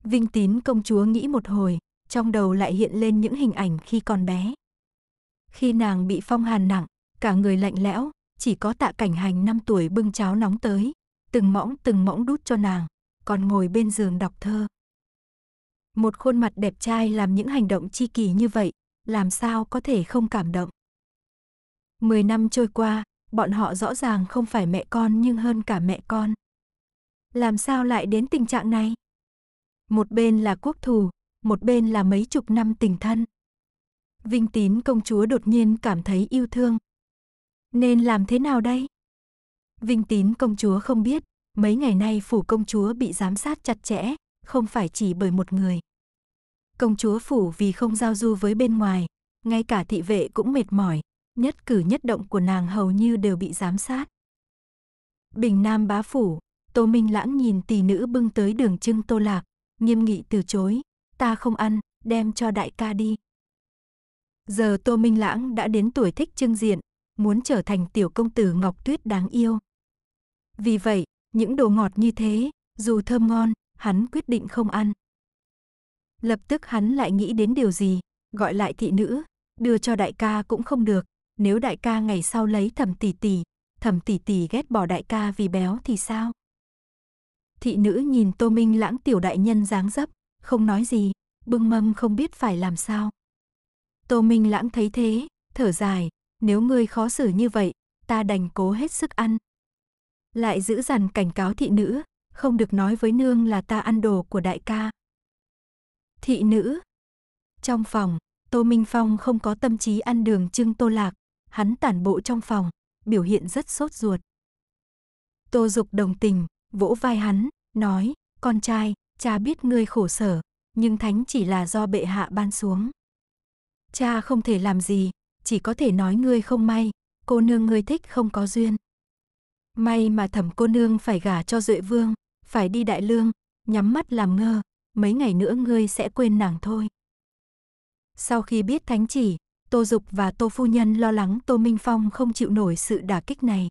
Vinh tín công chúa nghĩ một hồi, trong đầu lại hiện lên những hình ảnh khi còn bé. Khi nàng bị phong hàn nặng, cả người lạnh lẽo, chỉ có tạ cảnh hành 5 tuổi bưng cháo nóng tới, từng mõng từng mõng đút cho nàng, còn ngồi bên giường đọc thơ. Một khuôn mặt đẹp trai làm những hành động chi kỳ như vậy, làm sao có thể không cảm động. Mười năm trôi qua, bọn họ rõ ràng không phải mẹ con nhưng hơn cả mẹ con. Làm sao lại đến tình trạng này? Một bên là quốc thù, một bên là mấy chục năm tình thân. Vinh Tín công chúa đột nhiên cảm thấy yêu thương. Nên làm thế nào đây? Vinh Tín công chúa không biết, mấy ngày nay phủ công chúa bị giám sát chặt chẽ, không phải chỉ bởi một người. Công chúa phủ vì không giao du với bên ngoài, ngay cả thị vệ cũng mệt mỏi, nhất cử nhất động của nàng hầu như đều bị giám sát. Bình Nam bá phủ, Tô Minh Lãng nhìn tỷ nữ bưng tới đường trưng Tô Lạc, nghiêm nghị từ chối, ta không ăn, đem cho đại ca đi. Giờ Tô Minh Lãng đã đến tuổi thích trưng diện, muốn trở thành tiểu công tử Ngọc Tuyết đáng yêu. Vì vậy, những đồ ngọt như thế, dù thơm ngon, hắn quyết định không ăn. Lập tức hắn lại nghĩ đến điều gì, gọi lại thị nữ, đưa cho đại ca cũng không được, nếu đại ca ngày sau lấy thầm tỷ tỷ, thầm tỷ tỷ ghét bỏ đại ca vì béo thì sao? Thị nữ nhìn Tô Minh Lãng tiểu đại nhân dáng dấp, không nói gì, bưng mâm không biết phải làm sao. Tô Minh Lãng thấy thế, thở dài, nếu ngươi khó xử như vậy, ta đành cố hết sức ăn. Lại giữ dằn cảnh cáo thị nữ, không được nói với nương là ta ăn đồ của đại ca. Thị nữ Trong phòng, Tô Minh Phong không có tâm trí ăn đường trưng tô lạc, hắn tản bộ trong phòng, biểu hiện rất sốt ruột. Tô Dục đồng tình, vỗ vai hắn, nói, con trai, cha biết ngươi khổ sở, nhưng thánh chỉ là do bệ hạ ban xuống. Cha không thể làm gì, chỉ có thể nói ngươi không may, cô nương ngươi thích không có duyên. May mà thẩm cô nương phải gả cho Duệ Vương, phải đi đại lương, nhắm mắt làm ngơ, mấy ngày nữa ngươi sẽ quên nàng thôi. Sau khi biết thánh chỉ, Tô Dục và Tô Phu Nhân lo lắng Tô Minh Phong không chịu nổi sự đả kích này.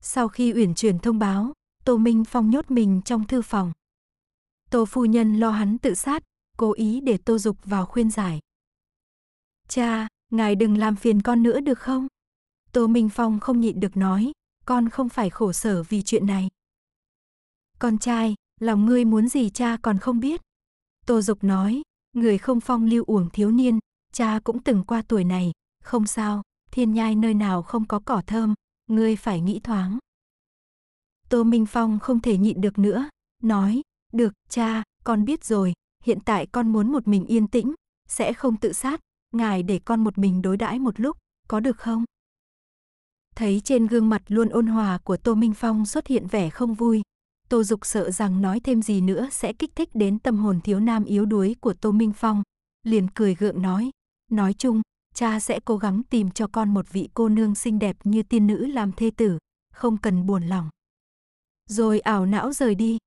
Sau khi Uyển chuyển thông báo, Tô Minh Phong nhốt mình trong thư phòng. Tô Phu Nhân lo hắn tự sát, cố ý để Tô Dục vào khuyên giải. Cha, ngài đừng làm phiền con nữa được không? Tô Minh Phong không nhịn được nói, con không phải khổ sở vì chuyện này. Con trai, lòng ngươi muốn gì cha còn không biết. Tô Dục nói, người không phong lưu uổng thiếu niên, cha cũng từng qua tuổi này, không sao, thiên nhai nơi nào không có cỏ thơm, ngươi phải nghĩ thoáng. Tô Minh Phong không thể nhịn được nữa, nói, được, cha, con biết rồi, hiện tại con muốn một mình yên tĩnh, sẽ không tự sát, ngài để con một mình đối đãi một lúc, có được không? Thấy trên gương mặt luôn ôn hòa của Tô Minh Phong xuất hiện vẻ không vui, Tô Dục sợ rằng nói thêm gì nữa sẽ kích thích đến tâm hồn thiếu nam yếu đuối của Tô Minh Phong, liền cười gượng nói, nói chung, cha sẽ cố gắng tìm cho con một vị cô nương xinh đẹp như tiên nữ làm thê tử, không cần buồn lòng. Rồi ảo não rời đi.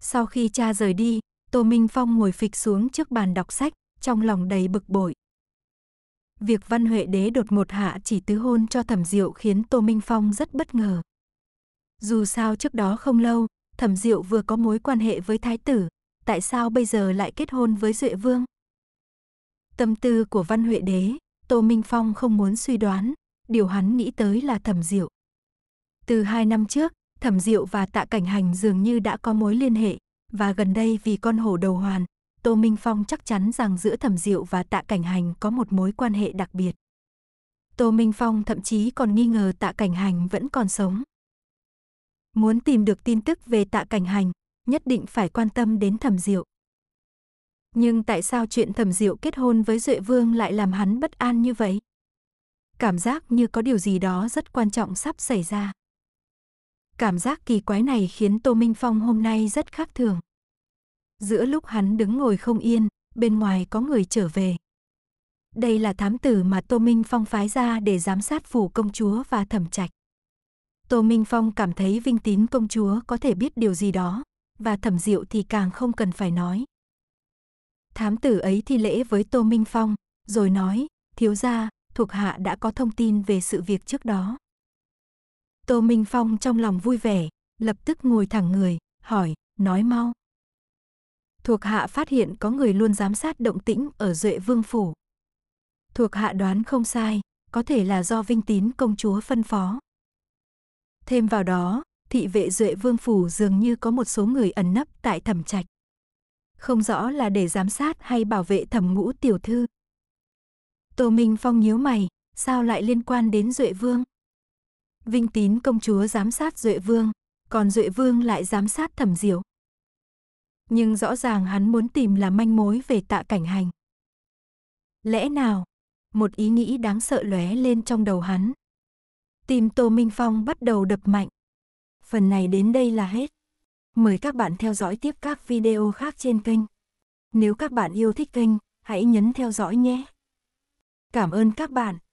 Sau khi cha rời đi, Tô Minh Phong ngồi phịch xuống trước bàn đọc sách, trong lòng đầy bực bội, việc Văn Huệ Đế đột một hạ chỉ tứ hôn cho Thẩm Diệu khiến Tô Minh Phong rất bất ngờ. Dù sao trước đó không lâu, Thẩm Diệu vừa có mối quan hệ với Thái tử, tại sao bây giờ lại kết hôn với Duệ Vương? Tâm tư của Văn Huệ Đế, Tô Minh Phong không muốn suy đoán, điều hắn nghĩ tới là Thẩm Diệu. Từ hai năm trước, Thẩm Diệu và Tạ Cảnh Hành dường như đã có mối liên hệ, và gần đây vì con hổ đầu hoàn, Tô Minh Phong chắc chắn rằng giữa Thẩm Diệu và Tạ Cảnh Hành có một mối quan hệ đặc biệt. Tô Minh Phong thậm chí còn nghi ngờ Tạ Cảnh Hành vẫn còn sống. Muốn tìm được tin tức về Tạ Cảnh Hành, nhất định phải quan tâm đến Thẩm Diệu. Nhưng tại sao chuyện Thẩm Diệu kết hôn với Duệ Vương lại làm hắn bất an như vậy? Cảm giác như có điều gì đó rất quan trọng sắp xảy ra. Cảm giác kỳ quái này khiến Tô Minh Phong hôm nay rất khác thường. Giữa lúc hắn đứng ngồi không yên, bên ngoài có người trở về. Đây là thám tử mà Tô Minh Phong phái ra để giám sát phủ công chúa và thẩm trạch. Tô Minh Phong cảm thấy vinh tín công chúa có thể biết điều gì đó, và thẩm diệu thì càng không cần phải nói. Thám tử ấy thi lễ với Tô Minh Phong, rồi nói, thiếu gia, thuộc hạ đã có thông tin về sự việc trước đó. Tô Minh Phong trong lòng vui vẻ, lập tức ngồi thẳng người, hỏi, nói mau. Thuộc hạ phát hiện có người luôn giám sát động tĩnh ở Duệ Vương Phủ. Thuộc hạ đoán không sai, có thể là do Vinh Tín công chúa phân phó. Thêm vào đó, thị vệ Duệ Vương Phủ dường như có một số người ẩn nấp tại thẩm trạch. Không rõ là để giám sát hay bảo vệ thẩm ngũ tiểu thư. Tô Minh Phong nhíu mày, sao lại liên quan đến Duệ Vương? Vinh Tín công chúa giám sát Duệ Vương, còn Duệ Vương lại giám sát thẩm diệu nhưng rõ ràng hắn muốn tìm là manh mối về tạ cảnh hành. Lẽ nào? Một ý nghĩ đáng sợ lóe lên trong đầu hắn. Tim Tô Minh Phong bắt đầu đập mạnh. Phần này đến đây là hết. Mời các bạn theo dõi tiếp các video khác trên kênh. Nếu các bạn yêu thích kênh, hãy nhấn theo dõi nhé. Cảm ơn các bạn.